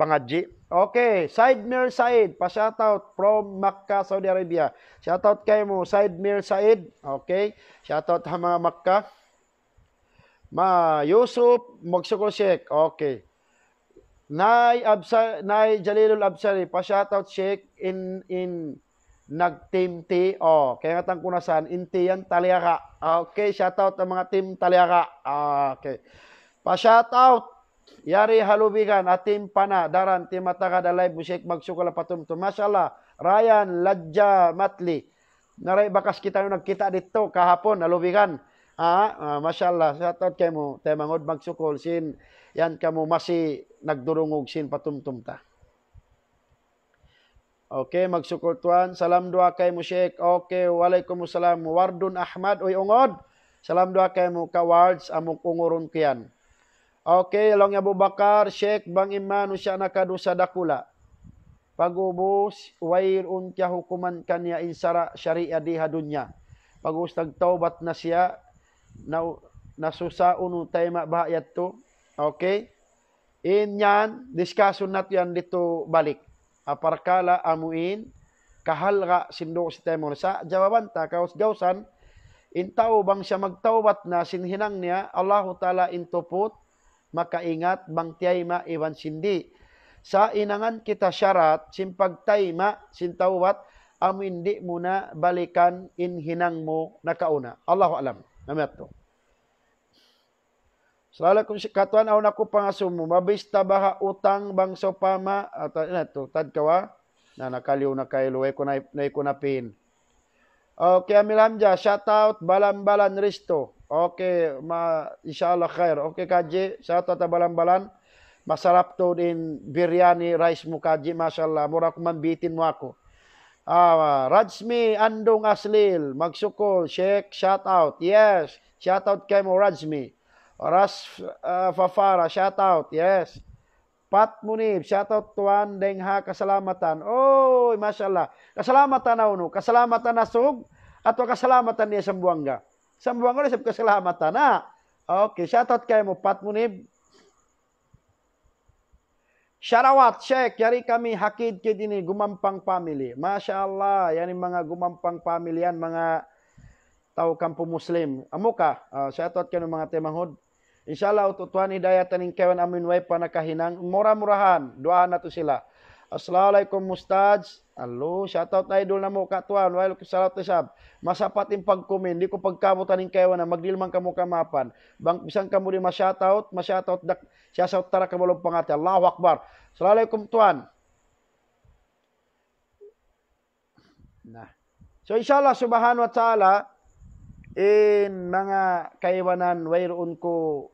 pangaji Okay, Said Mir Said, pa-shoutout from Makkah, Saudi Arabia. Shoutout kay mo, Said Mir Said. Okay, shoutout sa mga Makkah. Ma Yusuf Magsukosek. Okay. Nay Absa Nay Jalilul Absari, pa-shoutout Sheikh in in nag-team T. Oh, kaya natang kunasan in T yan, Taliara. Okay, shoutout ang mga team Taliaka. Ah, okay. Pa-shoutout Yari halubigan atim pana daran ti mataka da live musik magsukol lah patum tu. Masyaallah. Ryan Lajja Matli. Naray bakas kita nang kita dito kahapon halubigan. Ha, ah, ha, masyaallah. Shoutout kay mo te mangod magsukol sin yan kamo masi nagdurungog sin patumtum ta. Okay, magsukol tuan. Salam dua kay mo, Sheik. Okay, walaikumussalam. Wardun Ahmad. Uy, ungod. Salam dua kay mo, kawards. Amok ungurun kyan. Okay, along Abu Bakar, Sheikh bang imanu siya nakadu sa dakula. Pagubos, wairun kya hukuman kanya insara syari'a diha dunya. Pagubos nagtaubat na siya, na, nasusaon tayo mabahayat to. Okay? Inyan, discussion natin yan dito balik. Aparkala amuin, kahalga sindo si Temon. Sa jawaban ta, kaos gawsan, intao bang siya magtaubat na sinhinang niya, Allahu Ta'ala intupot, makaingat bang tiyay ma iwan sindi. Sa inangan kita syarat, simpagtay ma sintawat, am hindi mo na balikan in hinang mo nakauna. Allahu alam. Namato. Salalakum si katuan aw nako pangasumo mabista baha utang bang sopama at eh, nato to, tadkawa, na nakaliw na kay luwe eh, ko na nay na eh, pin. Okay, Hamja, shout out Balan Balan Risto. Okay, ma inshallah khair. Okay kaji, sa tatabalan-balan. Masarap to din biryani rice mo kaji, mashallah. Mura kung mambitin mo ako. Ah, Rajmi Andong Aslil, magsuko, Sheikh, shout out. Yes, shout out kay mo Rajmi. Ras uh, Fafara, shout out. Yes. Pat Munib, shout out tuan Ha, kasalamatan. Oh, mashallah. Kasalamatan na uno, kasalamatan na sug, ato kasalamatan niya sa buwanga. Sama bangga sa kasalamatan na. Okay, shoutout kay mo Pat Munib. Sarawat, check. Yari kami hakid kay dini gumampang family. Masya Allah, yan yung mga gumampang family yan, mga tao kampo muslim. Amo ka, uh, ah, shoutout kay mga temanghod. Inshallah, ututuan hidayat aning kewan amin way panakahinang. Mura-murahan, doa na to sila. Assalamualaikum Mustads. Hello, shoutout na idol na mo katuan. While ko salat sab. Masapat im pag-comment, di ko pagkabutan ning kayo na magdilman kamo kamapan. Bang bisan kamo di ma shout out, ma-shoutout shout dak out tara ka balog pangati. Allahu Akbar. Assalamualaikum tuan. Nah. So inshallah subhanahu wa ta'ala in mga kaiwanan wayroon ko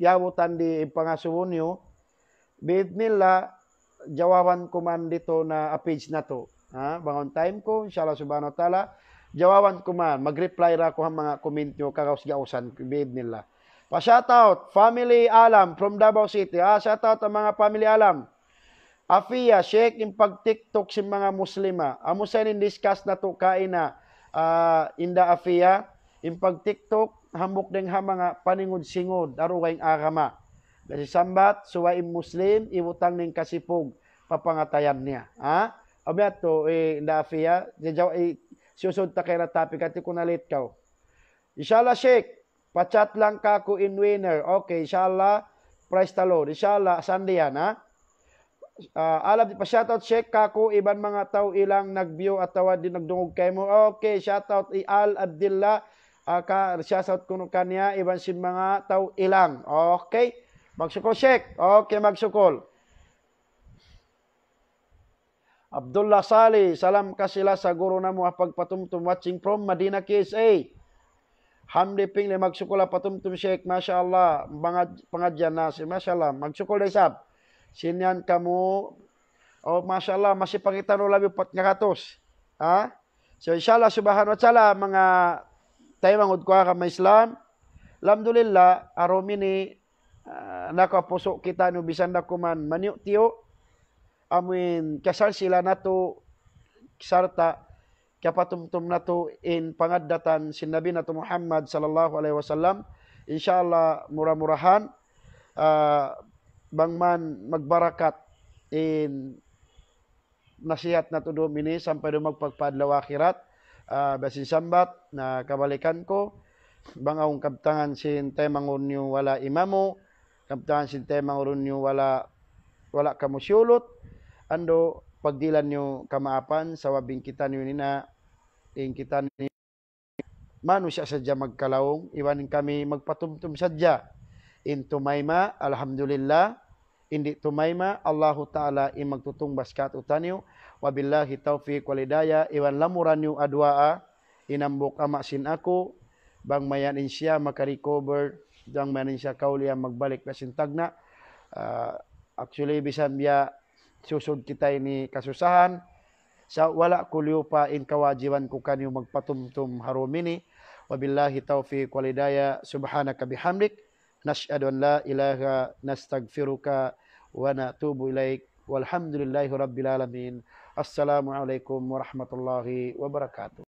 yawutan di pangasuhon nyo. Bidnillah, jawawan ko man dito na a ah, page na to. Ha? Bangon time ko, inshallah subhanahu wa ta'ala. Jawawan ko man, mag-reply ra ko ang mga comment nyo, kakausgausan, babe nila. Pa-shoutout, Family Alam from Davao City. Ah, shoutout ang mga Family Alam. Afia, Sheikh, yung pag-TikTok si mga Muslima. Amo sa discuss na to kain na uh, ah, the Afia. Yung pag-TikTok, hambok ding ha mga paningod-singod. Aro kayong agama. Kasi sambat, muslim, ibutang ning kasipog, papangatayan niya. Ha? Abi ato, eh, nafiya, jajaw, eh, susod ta kaya topic, ati ko nalit ka. Oh. Inshallah, Sheikh, pachat lang ka ko in winner. Okay, inshallah, price the Lord. Inshallah, Sunday yan, ha? Uh, alam, pa shoutout Sheikh, ka ko iban mga tao ilang nag-view at tawa din nagdungog kay mo. Okay, shoutout i Al Abdillah. Uh, ka, shoutout ko kanya iban si mga tao ilang. Okay. Magsukol, Sheik. Okay, magsukol. Abdullah Sali, salam ka sila sa guru na mga pagpatumtum watching from Madina KSA. Hamdi Pingli, magsukol na patumtum, Sheik. Masya Allah, pangadyan na si Masya Allah. Magsukol na isab. Sinyan ka mo. O, oh, Masya Allah, masipangita no labi pat nga katos. Ha? So, Insya Allah, subahan wa tsala, mga tayo mangod ko ka may Islam. Alhamdulillah, aromini, Ah, nakapuso kita no bisan na kuman maniutio amin kasal sila nato sarta kapatumtum nato in pangaddatan nabi nato Muhammad sallallahu alaihi wasallam insyaallah murah-murahan uh, ah, bangman magbarakat in nasihat nato do mini sampai do magpagpadlaw akhirat uh, ah, basi sambat na kabalikan ko bangawong kaptangan sin temangon nyo wala imamo Kamtahan sintema uron nyo wala wala ka mo siyulot. Ando pagdilan nyo kamaapan sa wabing kita nyo nina ing kita ni manu siya sadya magkalaong iwanin kami magpatumtum sadya in tumayma alhamdulillah hindi tumayma Allahu taala in magtutungbas kat utanyo wabillahi taufiq walidaya iwan lamuran nyo adwaa inambok ama sin ako bang mayanin siya makarecover dang manin siya kauli ang magbalik na sintagna. Uh, actually, bisan biya susod kita ni kasusahan. Sa wala kulyo pa in kawajiban ko kanyo magpatumtum harumini. Wabillahi taufiq walidaya subhanaka bihamdik. Nasyadu an la ilaha nastagfiruka wa natubu ilaik. Walhamdulillahi rabbil alamin. Assalamualaikum warahmatullahi wabarakatuh.